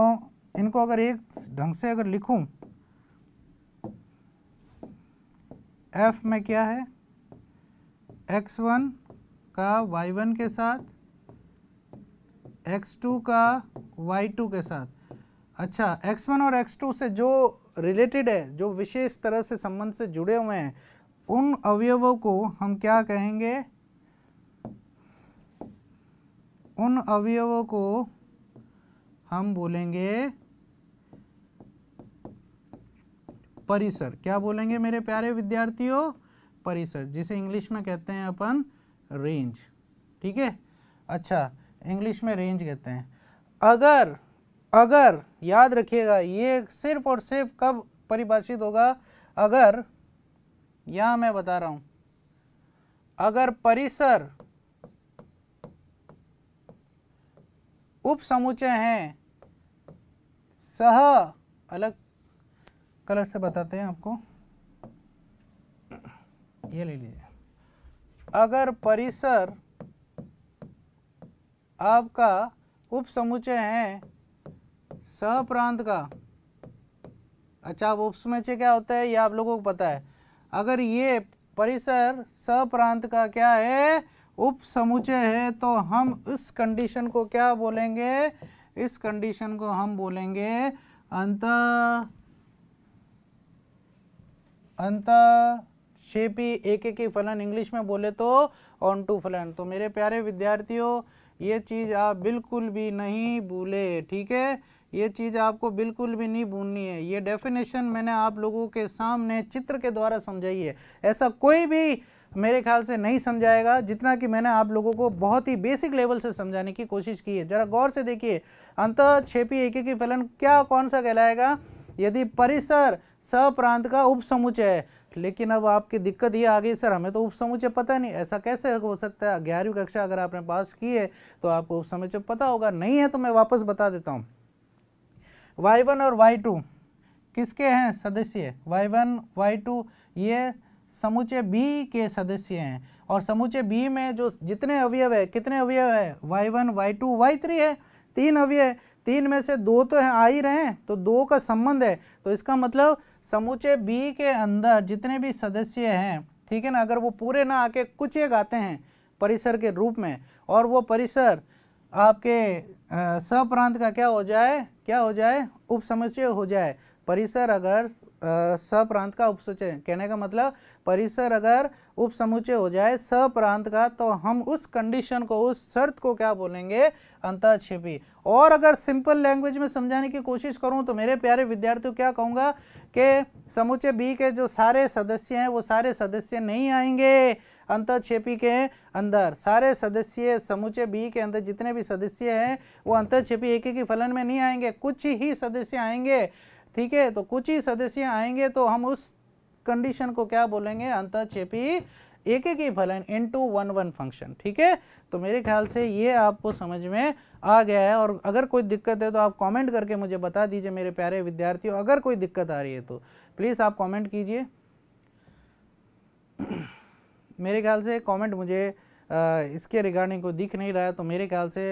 इनको अगर एक ढंग से अगर लिखूं एफ में क्या है एक्स वन का वाई वन के साथ एक्स टू का वाई टू के साथ अच्छा एक्स वन और एक्स टू से जो रिलेटेड है जो विशेष तरह से संबंध से जुड़े हुए हैं उन अवयवों को हम क्या कहेंगे उन अवयवों को हम बोलेंगे परिसर क्या बोलेंगे मेरे प्यारे विद्यार्थियों परिसर जिसे इंग्लिश में कहते हैं अपन रेंज ठीक है अच्छा इंग्लिश में रेंज कहते हैं अगर अगर याद रखिएगा ये सिर्फ और सिर्फ कब परिभाषित होगा अगर यहाँ मैं बता रहा हूँ अगर परिसर उप समुचे हैं सह अलग कलर से बताते हैं आपको ये ले लीजिए अगर परिसर आपका उप समुचय है सहप्रांत का अच्छा उप समुचय क्या होता है ये आप लोगों को पता है अगर ये परिसर सप्रांत का क्या है उप समुचय है तो हम इस कंडीशन को क्या बोलेंगे इस कंडीशन को हम बोलेंगे अंत अंत शेपी एक एक फलन इंग्लिश में बोले तो ऑन टू फलन तो मेरे प्यारे विद्यार्थियों ये चीज़ आप बिल्कुल भी नहीं भूले ठीक है ये चीज़ आपको बिल्कुल भी नहीं भूलनी है ये डेफिनेशन मैंने आप लोगों के सामने चित्र के द्वारा समझाई है ऐसा कोई भी मेरे ख्याल से नहीं समझाएगा जितना कि मैंने आप लोगों को बहुत ही बेसिक लेवल से समझाने की कोशिश की है जरा गौर से देखिए अंत छेपी एक की फलन क्या कौन सा कहलाएगा यदि परिसर प्रांत का उपसमुचय है लेकिन अब आपकी दिक्कत ये आ गई सर हमें तो उपसमुचय पता नहीं ऐसा कैसे हो सकता है ग्यारहवीं कक्षा अगर आपने पास की है तो आपको उपसमुचय पता होगा नहीं है तो मैं वापस बता देता हूँ वाई वन और वाई टू किसके हैं सदस्य वाई वन वाई टू ये समुचे बी के सदस्य हैं और समुचे बी में जो जितने अवयव है कितने अवयव है y one y two y three है तीन अवयव तीन में से दो तो हैं आ ही रहे हैं तो दो का संबंध है तो इसका मतलब समूचे बी के अंदर जितने भी सदस्य हैं ठीक है ना अगर वो पूरे ना आके कुछ एक आते हैं परिसर के रूप में और वो परिसर आपके प्रांत का क्या हो जाए क्या हो जाए उप समुचय हो जाए परिसर अगर सप्रांत का उपसमुचय कहने का मतलब परिसर अगर उप समुचय हो जाए सप्रांत का तो हम उस कंडीशन को उस शर्त को क्या बोलेंगे अंतक्षेपी और अगर सिंपल लैंग्वेज में समझाने की कोशिश करूं तो मेरे प्यारे विद्यार्थियों क्या कहूँगा कि समूचे बी के जो सारे सदस्य हैं वो सारे सदस्य नहीं आएंगे अंतक्षेपी के अंदर सारे सदस्य समूचे बी के अंदर जितने भी सदस्य हैं वो अंतक्षेपी एक ही फलन में नहीं आएंगे कुछ ही सदस्य आएंगे ठीक है तो कुछ ही सदस्य आएंगे तो हम उस कंडीशन को क्या बोलेंगे अंतक्षेपी एक एक ही फलन into one one function ठीक है तो मेरे ख्याल से ये आपको समझ में आ गया है और अगर कोई दिक्कत है तो आप कमेंट करके मुझे बता दीजिए मेरे प्यारे विद्यार्थियों अगर कोई दिक्कत आ रही है तो प्लीज़ आप कमेंट कीजिए मेरे ख्याल से कमेंट मुझे इसके रिगार्डिंग को दिख नहीं रहा है तो मेरे ख्याल से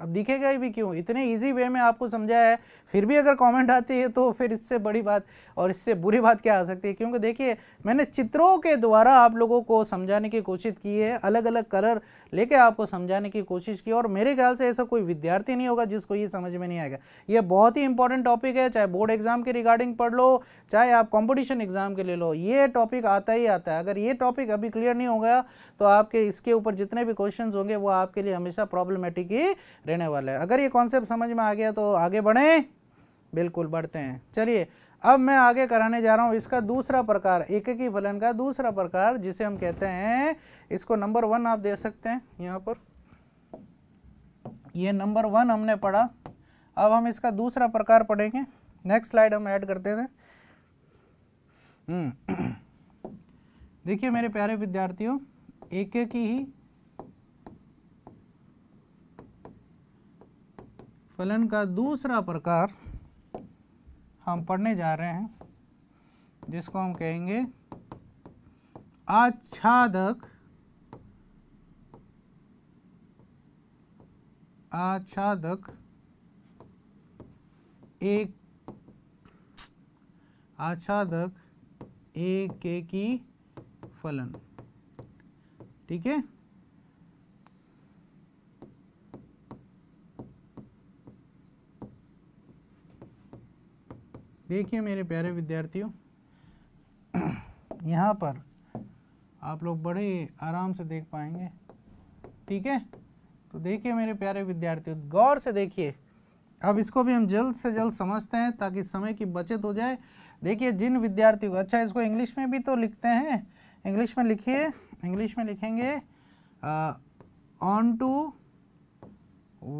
अब दिखेगा भी क्यों इतने ईजी वे में आपको समझाया है फिर भी अगर कॉमेंट आती है तो फिर इससे बड़ी बात और इससे बुरी बात क्या आ सकती है क्योंकि देखिए मैंने चित्रों के द्वारा आप लोगों को समझाने की कोशिश की है अलग अलग कलर लेके आपको समझाने की कोशिश की और मेरे ख्याल से ऐसा कोई विद्यार्थी नहीं होगा जिसको ये समझ में नहीं आएगा ये बहुत ही इंपॉर्टेंट टॉपिक है चाहे बोर्ड एग्जाम के रिगार्डिंग पढ़ लो चाहे आप कॉम्पिटिशन एग्जाम के ले लो ये टॉपिक आता ही आता है अगर ये टॉपिक अभी क्लियर नहीं हो गया तो आपके इसके ऊपर जितने भी क्वेश्चन होंगे वो आपके लिए हमेशा प्रॉब्लमेटिक ही रहने वाला है अगर ये कॉन्सेप्ट समझ में आ गया तो आगे बढ़ें बिल्कुल बढ़ते हैं चलिए अब मैं आगे कराने जा रहा हूँ इसका दूसरा प्रकार एक एक ही फलन का दूसरा प्रकार जिसे हम कहते हैं इसको नंबर वन आप दे सकते हैं यहाँ पर ये नंबर वन हमने पढ़ा अब हम इसका दूसरा प्रकार पढ़ेंगे नेक्स्ट स्लाइड हम ऐड करते थे हम्म। देखिए मेरे प्यारे विद्यार्थियों एक की ही फलन का दूसरा प्रकार हम पढ़ने जा रहे हैं जिसको हम कहेंगे आच्छादक आच्छादक एक आच्छादक एक के की फलन ठीक है देखिए मेरे प्यारे विद्यार्थियों यहाँ पर आप लोग बड़े आराम से देख पाएंगे ठीक है तो देखिए मेरे प्यारे विद्यार्थियों गौर से देखिए अब इसको भी हम जल्द से जल्द समझते हैं ताकि समय की बचत हो जाए देखिए जिन विद्यार्थियों को अच्छा इसको इंग्लिश में भी तो लिखते हैं इंग्लिश में लिखिए इंग्लिश में लिखेंगे onto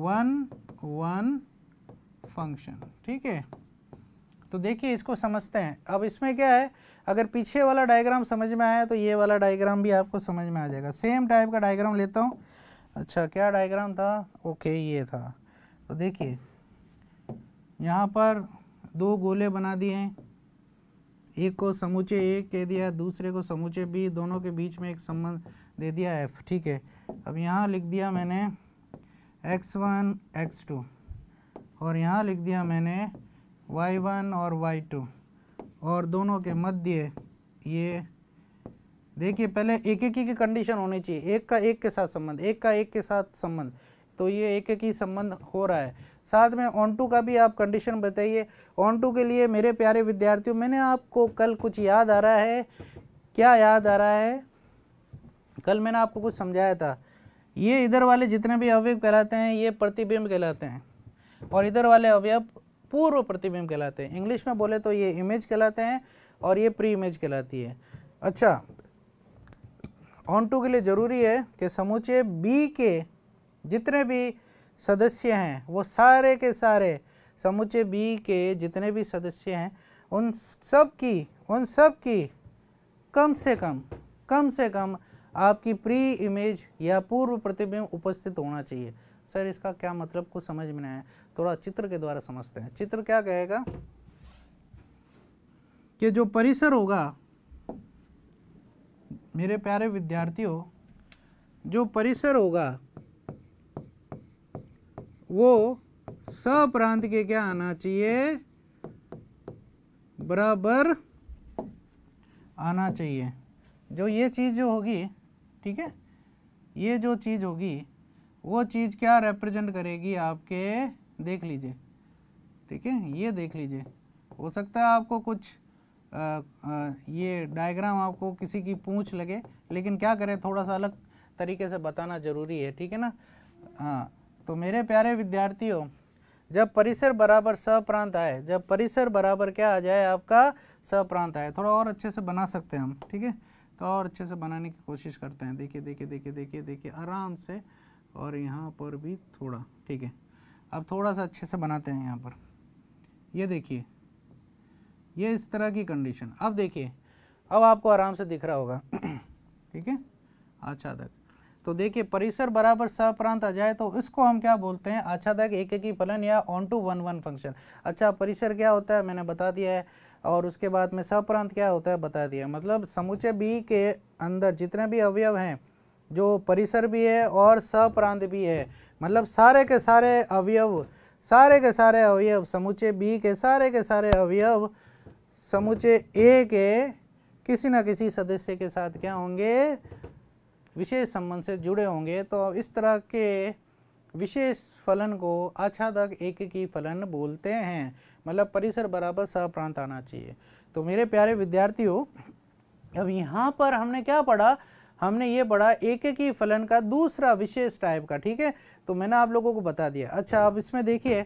one one function ठीक है तो देखिए इसको समझते हैं अब इसमें क्या है अगर पीछे वाला डायग्राम समझ में आया तो ये वाला डायग्राम भी आपको समझ में आ जाएगा सेम टाइप का डायग्राम लेता हूँ अच्छा क्या डायग्राम था ओके ये था तो देखिए यहाँ पर दो गोले बना दिए हैं एक को समूचे ए कह दिया दूसरे को समूचे बी दोनों के बीच में एक संबंध दे दिया एफ ठीक है अब यहाँ लिख दिया मैंने एक्स वन एक्स टू और यहाँ लिख दिया मैंने वाई वन और वाई टू और दोनों के मध्य ये देखिए पहले एक एक की कंडीशन होनी चाहिए एक का एक के साथ संबंध एक का एक के साथ संबंध तो ये एक एक ही संबंध हो रहा है साथ में ऑन टू का भी आप कंडीशन बताइए ऑन टू के लिए मेरे प्यारे विद्यार्थियों मैंने आपको कल कुछ याद आ रहा है क्या याद आ रहा है कल मैंने आपको कुछ समझाया था ये इधर वाले जितने भी अवयव कहलाते हैं ये प्रतिबिंब कहलाते हैं और इधर वाले अवयव पूर्व प्रतिबिंब कहलाते हैं इंग्लिश में बोले तो ये इमेज कहलाते हैं और ये प्री इमेज कहलाती है अच्छा ऑन टू के लिए ज़रूरी है कि समूचे बी के जितने भी सदस्य हैं वो सारे के सारे समुचे बी के जितने भी सदस्य हैं उन सब की उन सब की कम से कम कम से कम आपकी प्री इमेज या पूर्व प्रतिबिंब उपस्थित होना चाहिए सर इसका क्या मतलब कुछ समझ में नहीं आया थोड़ा चित्र के द्वारा समझते हैं चित्र क्या कहेगा कि जो परिसर होगा मेरे प्यारे विद्यार्थियों जो परिसर होगा वो प्रांत के क्या आना चाहिए बराबर आना चाहिए जो ये चीज़ जो होगी ठीक है ये जो चीज़ होगी वो चीज़ क्या रिप्रेजेंट करेगी आपके देख लीजिए ठीक है ये देख लीजिए हो सकता है आपको कुछ आ, आ, ये डायग्राम आपको किसी की पूछ लगे लेकिन क्या करें थोड़ा सा अलग तरीके से बताना ज़रूरी है ठीक है ना हाँ तो मेरे प्यारे विद्यार्थियों जब परिसर बराबर स प्रांत आए जब परिसर बराबर क्या आ जाए आपका स प्रांत आए थोड़ा और अच्छे से बना सकते हैं हम ठीक है तो और अच्छे से बनाने की कोशिश करते हैं देखिए देखिए देखिए देखिए देखिए आराम से और यहाँ पर भी थोड़ा ठीक है अब थोड़ा सा अच्छे से बनाते हैं यहाँ पर ये देखिए ये इस तरह की कंडीशन अब देखिए अब आपको आराम से दिख रहा होगा ठीक है अच्छा तक तो देखिए परिसर बराबर सप्रांत आ जाए तो इसको हम क्या बोलते हैं आच्छादक एक एक ही फलन या onto one one function अच्छा परिसर क्या होता है मैंने बता दिया है और उसके बाद में सप्रांत क्या होता है बता दिया मतलब समूचे बी के अंदर जितने भी अवयव हैं जो परिसर भी है और सप्रांत भी है मतलब सारे के सारे अवयव सारे के सारे अवयव समूचे बी के सारे के सारे अवयव समूचे ए के किसी न किसी सदस्य के साथ क्या होंगे विशेष संबंध से जुड़े होंगे तो इस तरह के विशेष फलन को आच्छादक एक की फलन बोलते हैं मतलब परिसर बराबर सप्रांत आना चाहिए तो मेरे प्यारे विद्यार्थियों अब यहाँ पर हमने क्या पढ़ा हमने ये पढ़ा एक की फलन का दूसरा विशेष टाइप का ठीक है तो मैंने आप लोगों को बता दिया अच्छा अब इसमें देखिए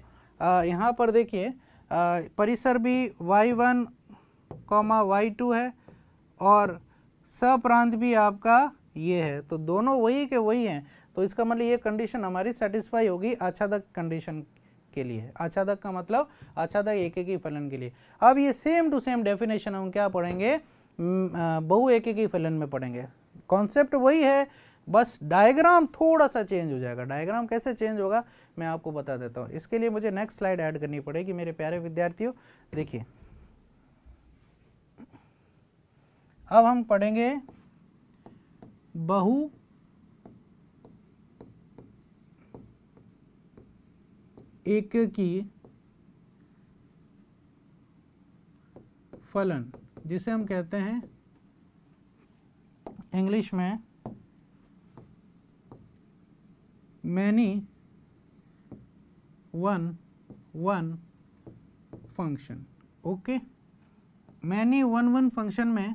यहाँ पर देखिए परिसर भी y one comma y two है और सप्रांत भी आपका ये है तो दोनों वही के वही हैं तो इसका मतलब ये कंडीशन हमारी सेटिस्फाई होगी आच्छादक कंडीशन के लिए आच्छादक का मतलब आच्छादक एक एक ही फलन के लिए अब ये सेम टू सेम डेफिनेशन हम क्या पढ़ेंगे बहु एक एक ही फलन में पढ़ेंगे कॉन्सेप्ट वही है बस डायग्राम थोड़ा सा चेंज हो जाएगा डायग्राम कैसे चेंज होगा मैं आपको बता देता हूँ इसके लिए मुझे नेक्स्ट स्लाइड ऐड करनी पड़ेगी मेरे प्यारे विद्यार्थियों देखिए अब हम पढ़ेंगे बहु एक की फलन जिसे हम कहते हैं इंग्लिश में many one one function okay many one one function में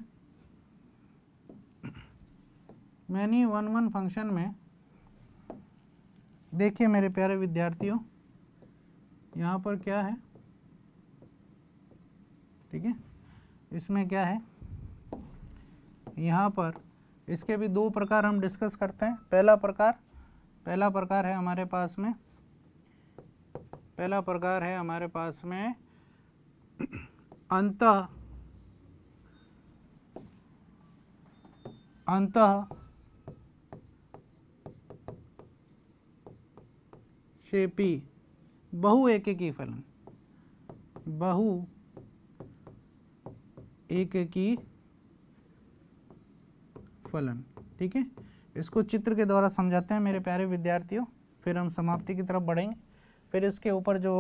मैंने वन वन फंक्शन में देखिए मेरे प्यारे विद्यार्थियों यहाँ पर क्या है ठीक है इसमें क्या है यहाँ पर इसके भी दो प्रकार हम डिस्कस करते हैं पहला प्रकार पहला प्रकार है हमारे पास में पहला प्रकार है हमारे पास में अंत अंत शेपी बहु की फलन बहु की फलन ठीक है इसको चित्र के द्वारा समझाते हैं मेरे प्यारे विद्यार्थियों फिर हम समाप्ति की तरफ बढ़ेंगे फिर इसके ऊपर जो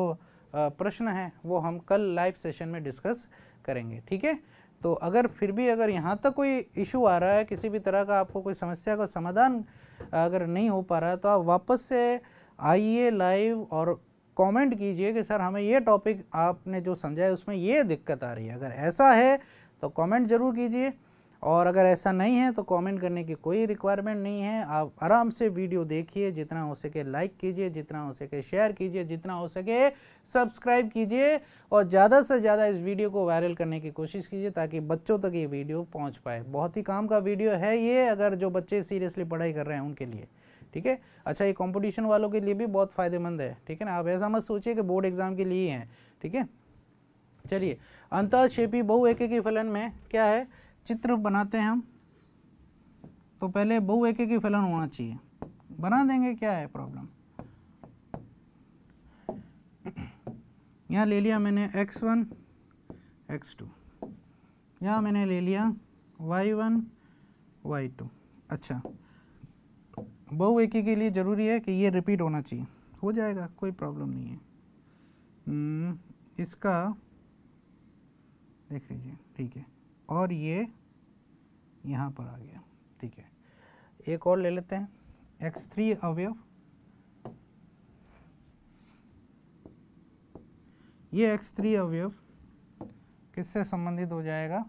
प्रश्न है वो हम कल लाइव सेशन में डिस्कस करेंगे ठीक है तो अगर फिर भी अगर यहाँ तक कोई इशू आ रहा है किसी भी तरह का आपको कोई समस्या का समाधान अगर नहीं हो पा रहा है तो आप वापस से आइए लाइव और कमेंट कीजिए कि सर हमें ये टॉपिक आपने जो समझाया उसमें ये दिक्कत आ रही है अगर ऐसा है तो कमेंट ज़रूर कीजिए और अगर ऐसा नहीं है तो कमेंट करने की कोई रिक्वायरमेंट नहीं है आप आराम से वीडियो देखिए जितना हो सके लाइक कीजिए जितना हो सके शेयर कीजिए जितना हो सके सब्सक्राइब कीजिए और ज़्यादा से ज़्यादा इस वीडियो को वायरल करने की कोशिश कीजिए ताकि बच्चों तक ये वीडियो पहुँच पाए बहुत ही काम का वीडियो है ये अगर जो बच्चे सीरियसली पढ़ाई कर रहे हैं उनके लिए ठीक है अच्छा ये कंपटीशन वालों के लिए भी बहुत फ़ायदेमंद है ठीक है ना आप ऐसा मत सोचिए कि बोर्ड एग्ज़ाम के लिए ही हैं ठीक है चलिए एक की फलन में क्या है चित्र बनाते हैं हम तो पहले की फलन होना चाहिए बना देंगे क्या है प्रॉब्लम यहाँ ले लिया मैंने एक्स वन एक्स टू यहाँ मैंने ले लिया वाई वन वाई टू अच्छा बहुएकी के लिए ज़रूरी है कि ये रिपीट होना चाहिए हो जाएगा कोई प्रॉब्लम नहीं है हम्म, इसका देख लीजिए ठीक है और ये यहाँ पर आ गया ठीक है एक और ले लेते हैं एक्स थ्री अवयव ये एक्स थ्री अवयव किससे संबंधित हो जाएगा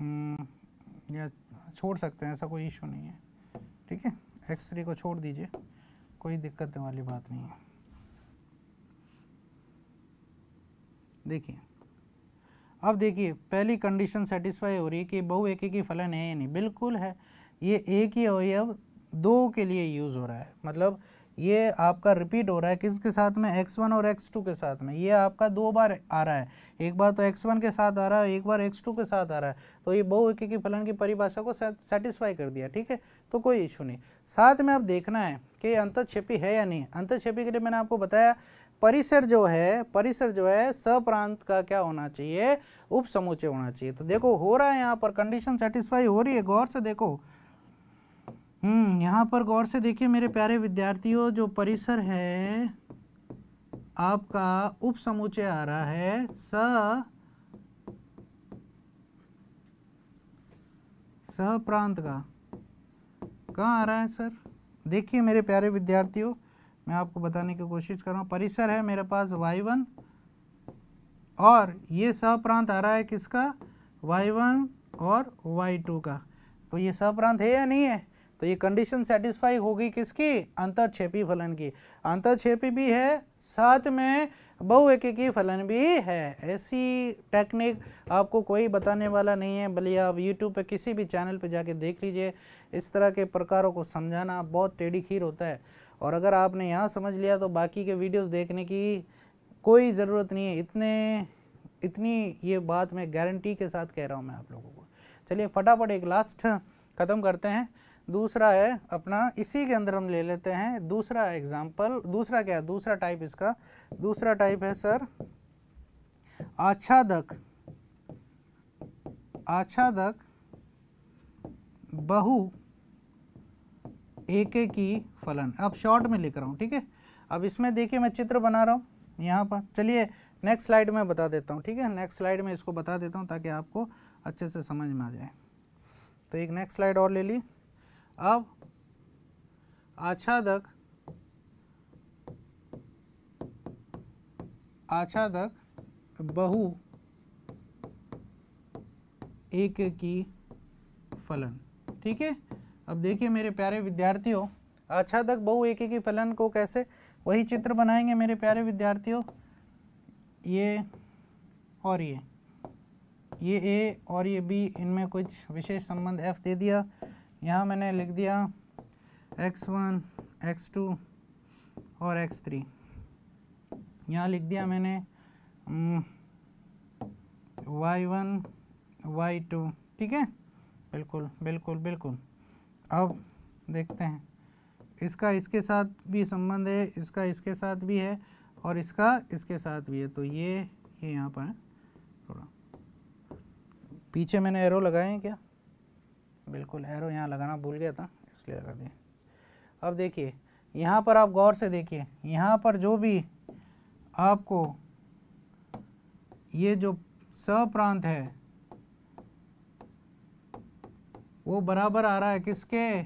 हम्म, या छोड़ सकते हैं ऐसा कोई इशू नहीं है ठीक है एक्स थ्री को छोड़ दीजिए कोई दिक्कत वाली बात नहीं है देखिए अब देखिए पहली कंडीशन सेटिस्फाई हो रही है कि बहु एक ही फलन है या नहीं बिल्कुल है ये एक ही अवयव दो के लिए यूज़ हो रहा है मतलब ये आपका रिपीट हो रहा है किसके साथ में एक्स वन और एक्स टू के साथ में ये आपका दो बार आ रहा है एक बार तो एक्स वन के साथ आ रहा है एक बार एक्स टू के साथ आ रहा है तो ये बहु एक फलन की परिभाषा को सेटिस्फाई कर दिया ठीक है तो कोई इशू नहीं साथ में आप देखना है कि अंतक्षेपी है या नहीं अंतक्षेपी के लिए मैंने आपको बताया परिसर जो है परिसर जो है सप्रांत का क्या होना चाहिए उप समूचे होना चाहिए तो देखो हो रहा है यहाँ पर कंडीशन सेटिस्फाई हो रही है गौर से देखो हम्म यहाँ पर गौर से देखिए मेरे प्यारे विद्यार्थियों जो परिसर है आपका उप समूचे आ रहा है स सप्रांत का कहाँ आ रहा है सर देखिए मेरे प्यारे विद्यार्थियों मैं आपको बताने की कोशिश कर रहा हूँ परिसर है मेरे पास वाई वन और ये सप्रांत आ रहा है किसका वाई वन और वाई टू का तो ये सप्रांत है या नहीं है तो ये कंडीशन सेटिस्फाई होगी किसकी छेपी फलन की छेपी भी है साथ में बहुएककी फलन भी है ऐसी टेक्निक आपको कोई बताने वाला नहीं है भले आप यूट्यूब पे किसी भी चैनल पे जाके देख लीजिए इस तरह के प्रकारों को समझाना बहुत टेढ़ी खीर होता है और अगर आपने यहाँ समझ लिया तो बाकी के वीडियोस देखने की कोई ज़रूरत नहीं है इतने इतनी ये बात मैं गारंटी के साथ कह रहा हूँ मैं आप लोगों को चलिए फटाफट एक लास्ट ख़त्म करते हैं दूसरा है अपना इसी के अंदर हम ले लेते हैं दूसरा एग्जाम्पल दूसरा क्या है दूसरा टाइप इसका दूसरा टाइप है सर आच्छादक आच्छादक बहु एक की फलन अब शॉर्ट में लिख रहा हूँ ठीक है अब इसमें देखिए मैं चित्र बना रहा हूँ यहाँ पर चलिए नेक्स्ट स्लाइड में बता देता हूँ ठीक है नेक्स्ट स्लाइड में इसको बता देता हूँ ताकि आपको अच्छे से समझ में आ जाए तो एक नेक्स्ट स्लाइड और ले ली अब आच्छादक आच्छादक बहु एक की फलन ठीक है अब देखिए मेरे प्यारे विद्यार्थियों आच्छादक बहु एक की फलन को कैसे वही चित्र बनाएंगे मेरे प्यारे विद्यार्थियों ये और ये ये ए और ये बी इनमें कुछ विशेष संबंध एफ दे दिया यहाँ मैंने लिख दिया x1, x2 और x3 यहाँ लिख दिया मैंने y1, y2 ठीक है बिल्कुल बिल्कुल बिल्कुल अब देखते हैं इसका इसके साथ भी संबंध है इसका इसके साथ भी है और इसका इसके साथ भी है तो ये ये यहाँ पर है थोड़ा पीछे मैंने एरो लगाए हैं क्या बिल्कुल एरो यहाँ लगाना भूल गया था इसलिए लगा दिए अब देखिए यहाँ पर आप गौर से देखिए यहाँ पर जो भी आपको ये जो सप्रांत है वो बराबर आ रहा है किसके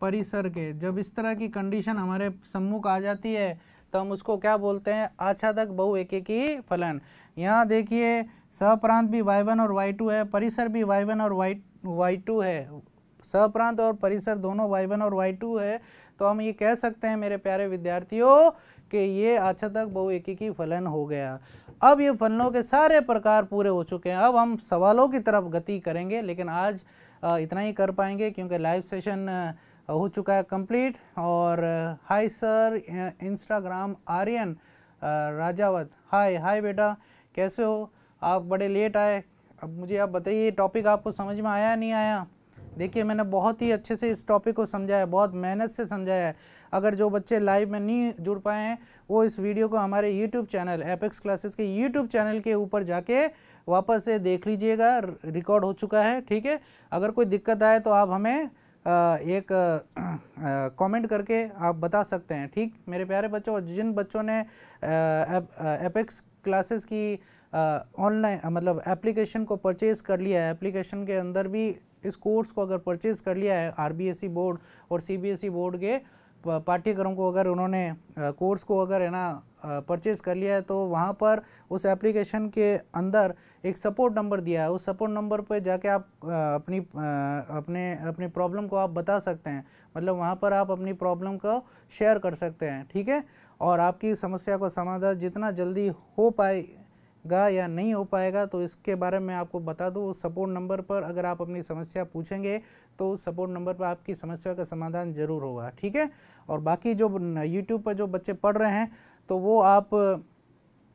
परिसर के जब इस तरह की कंडीशन हमारे सम्मुख आ जाती है तो हम उसको क्या बोलते हैं आच्छादक एक की फलन यहाँ देखिए सप्रांत भी y1 और y2 है परिसर भी y1 और y वाई टू है सप्रांत और परिसर दोनों वाई वन और वाई टू है तो हम ये कह सकते हैं मेरे प्यारे विद्यार्थियों कि ये अच्छा आच्छादक बहुएकीकी फलन हो गया अब ये फलनों के सारे प्रकार पूरे हो चुके हैं अब हम सवालों की तरफ गति करेंगे लेकिन आज इतना ही कर पाएंगे क्योंकि लाइव सेशन हो चुका है कंप्लीट और hi sir Instagram Aryan Rajawat hi hi बेटा कैसे हो आप बड़े लेट आए अब मुझे आप बताइए ये टॉपिक आपको समझ में आया नहीं आया देखिए मैंने बहुत ही अच्छे से इस टॉपिक को समझाया है बहुत मेहनत से समझाया है अगर जो बच्चे लाइव में नहीं जुड़ पाए हैं वो इस वीडियो को हमारे यूट्यूब चैनल एपेक्स क्लासेस के यूट्यूब चैनल के ऊपर जाके वापस से देख लीजिएगा रिकॉर्ड हो चुका है ठीक है अगर कोई दिक्कत आए तो आप हमें एक कमेंट करके आप बता सकते हैं ठीक मेरे प्यारे बच्चों जिन बच्चों ने एपेक्स क्लासेस की ऑनलाइन मतलब एप्लीकेशन को परचेज़ कर लिया है एप्लीकेशन के अंदर भी इस कोर्स को अगर परचेज़ कर लिया है आर बोर्ड और सी बोर्ड के पाठ्यक्रम को अगर उन्होंने कोर्स को अगर है ना परचेज़ कर लिया है तो वहाँ पर उस एप्लीकेशन के अंदर एक सपोर्ट नंबर दिया है उस सपोर्ट नंबर पर जाके आप अपनी अपने अपनी प्रॉब्लम को आप बता सकते हैं मतलब वहाँ पर आप अपनी प्रॉब्लम को शेयर कर सकते हैं ठीक है और आपकी समस्या को समाधान जितना जल्दी हो पाए गा या नहीं हो पाएगा तो इसके बारे में आपको बता दूँ उस सपोर्ट नंबर पर अगर आप अपनी समस्या पूछेंगे तो उस सपोर्ट नंबर पर आपकी समस्या का समाधान ज़रूर होगा ठीक है और बाकी जो यूट्यूब पर जो बच्चे पढ़ रहे हैं तो वो आप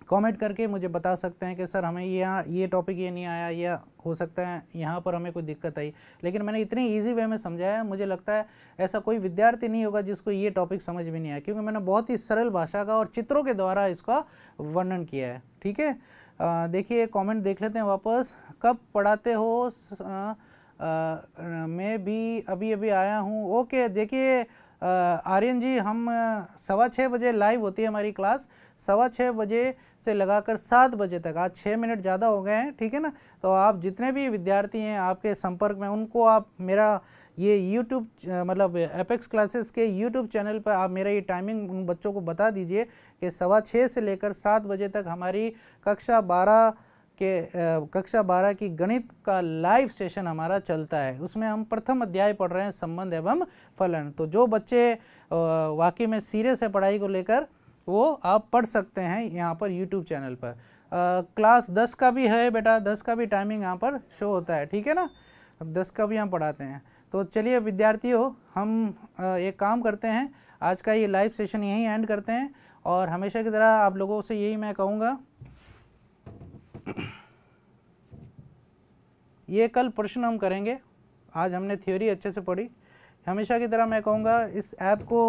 कमेंट करके मुझे बता सकते हैं कि सर हमें यहाँ ये टॉपिक ये नहीं आया या हो सकता है यहाँ पर हमें कोई दिक्कत आई लेकिन मैंने इतने ईजी वे में समझाया मुझे लगता है ऐसा कोई विद्यार्थी नहीं होगा जिसको ये टॉपिक समझ में नहीं आया क्योंकि मैंने बहुत ही सरल भाषा का और चित्रों के द्वारा इसका वर्णन किया है ठीक है देखिए कॉमेंट देख लेते हैं वापस कब पढ़ाते हो आ, आ, मैं भी अभी अभी आया हूँ ओके देखिए आर्यन जी हम सवा छः बजे लाइव होती है हमारी क्लास सवा छः बजे से लगाकर सात बजे तक आज छः मिनट ज़्यादा हो गए हैं ठीक है ना तो आप जितने भी विद्यार्थी हैं आपके संपर्क में उनको आप मेरा ये यूट्यूब मतलब एपेक्स क्लासेस के यूट्यूब चैनल पर आप मेरा ये टाइमिंग उन बच्चों को बता दीजिए कि सवा छः से लेकर सात बजे तक हमारी कक्षा बारह के कक्षा बारह की गणित का लाइव सेशन हमारा चलता है उसमें हम प्रथम अध्याय पढ़ रहे हैं संबंध एवं फलन तो जो बच्चे वाकई में सीरियस है पढ़ाई को लेकर वो आप पढ़ सकते हैं यहाँ पर यूट्यूब चैनल पर आ, क्लास दस का भी है बेटा दस का भी टाइमिंग यहाँ पर शो होता है ठीक है ना अब दस का भी हम पढ़ाते हैं तो चलिए विद्यार्थियों हम एक काम करते हैं आज का ये लाइव सेशन यहीं एंड करते हैं और हमेशा की तरह आप लोगों से यही मैं कहूँगा ये कल प्रश्न हम करेंगे आज हमने थ्योरी अच्छे से पढ़ी हमेशा की तरह मैं कहूँगा इस ऐप को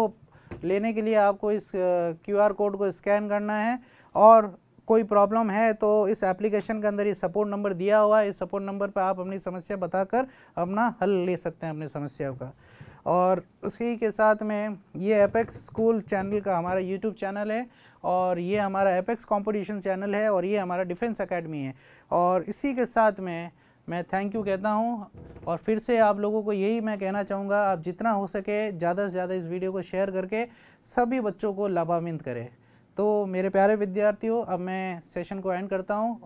लेने के लिए आपको इस क्यूआर कोड को स्कैन करना है और कोई प्रॉब्लम है तो इस एप्लीकेशन के अंदर ये सपोर्ट नंबर दिया हुआ है इस सपोर्ट नंबर पर आप अपनी समस्या बताकर अपना हल ले सकते हैं अपनी समस्याओं का और उसी के साथ में ये एपेक्स स्कूल चैनल का हमारा यूट्यूब चैनल है और ये हमारा एपेक्स कंपटीशन चैनल है और ये हमारा डिफेंस एकेडमी है और इसी के साथ में मैं थैंक यू कहता हूँ और फिर से आप लोगों को यही मैं कहना चाहूँगा आप जितना हो सके ज़्यादा से ज़्यादा इस वीडियो को शेयर करके सभी बच्चों को लाभान्वित करें तो मेरे प्यारे विद्यार्थियों अब मैं सेशन को एंड करता हूँ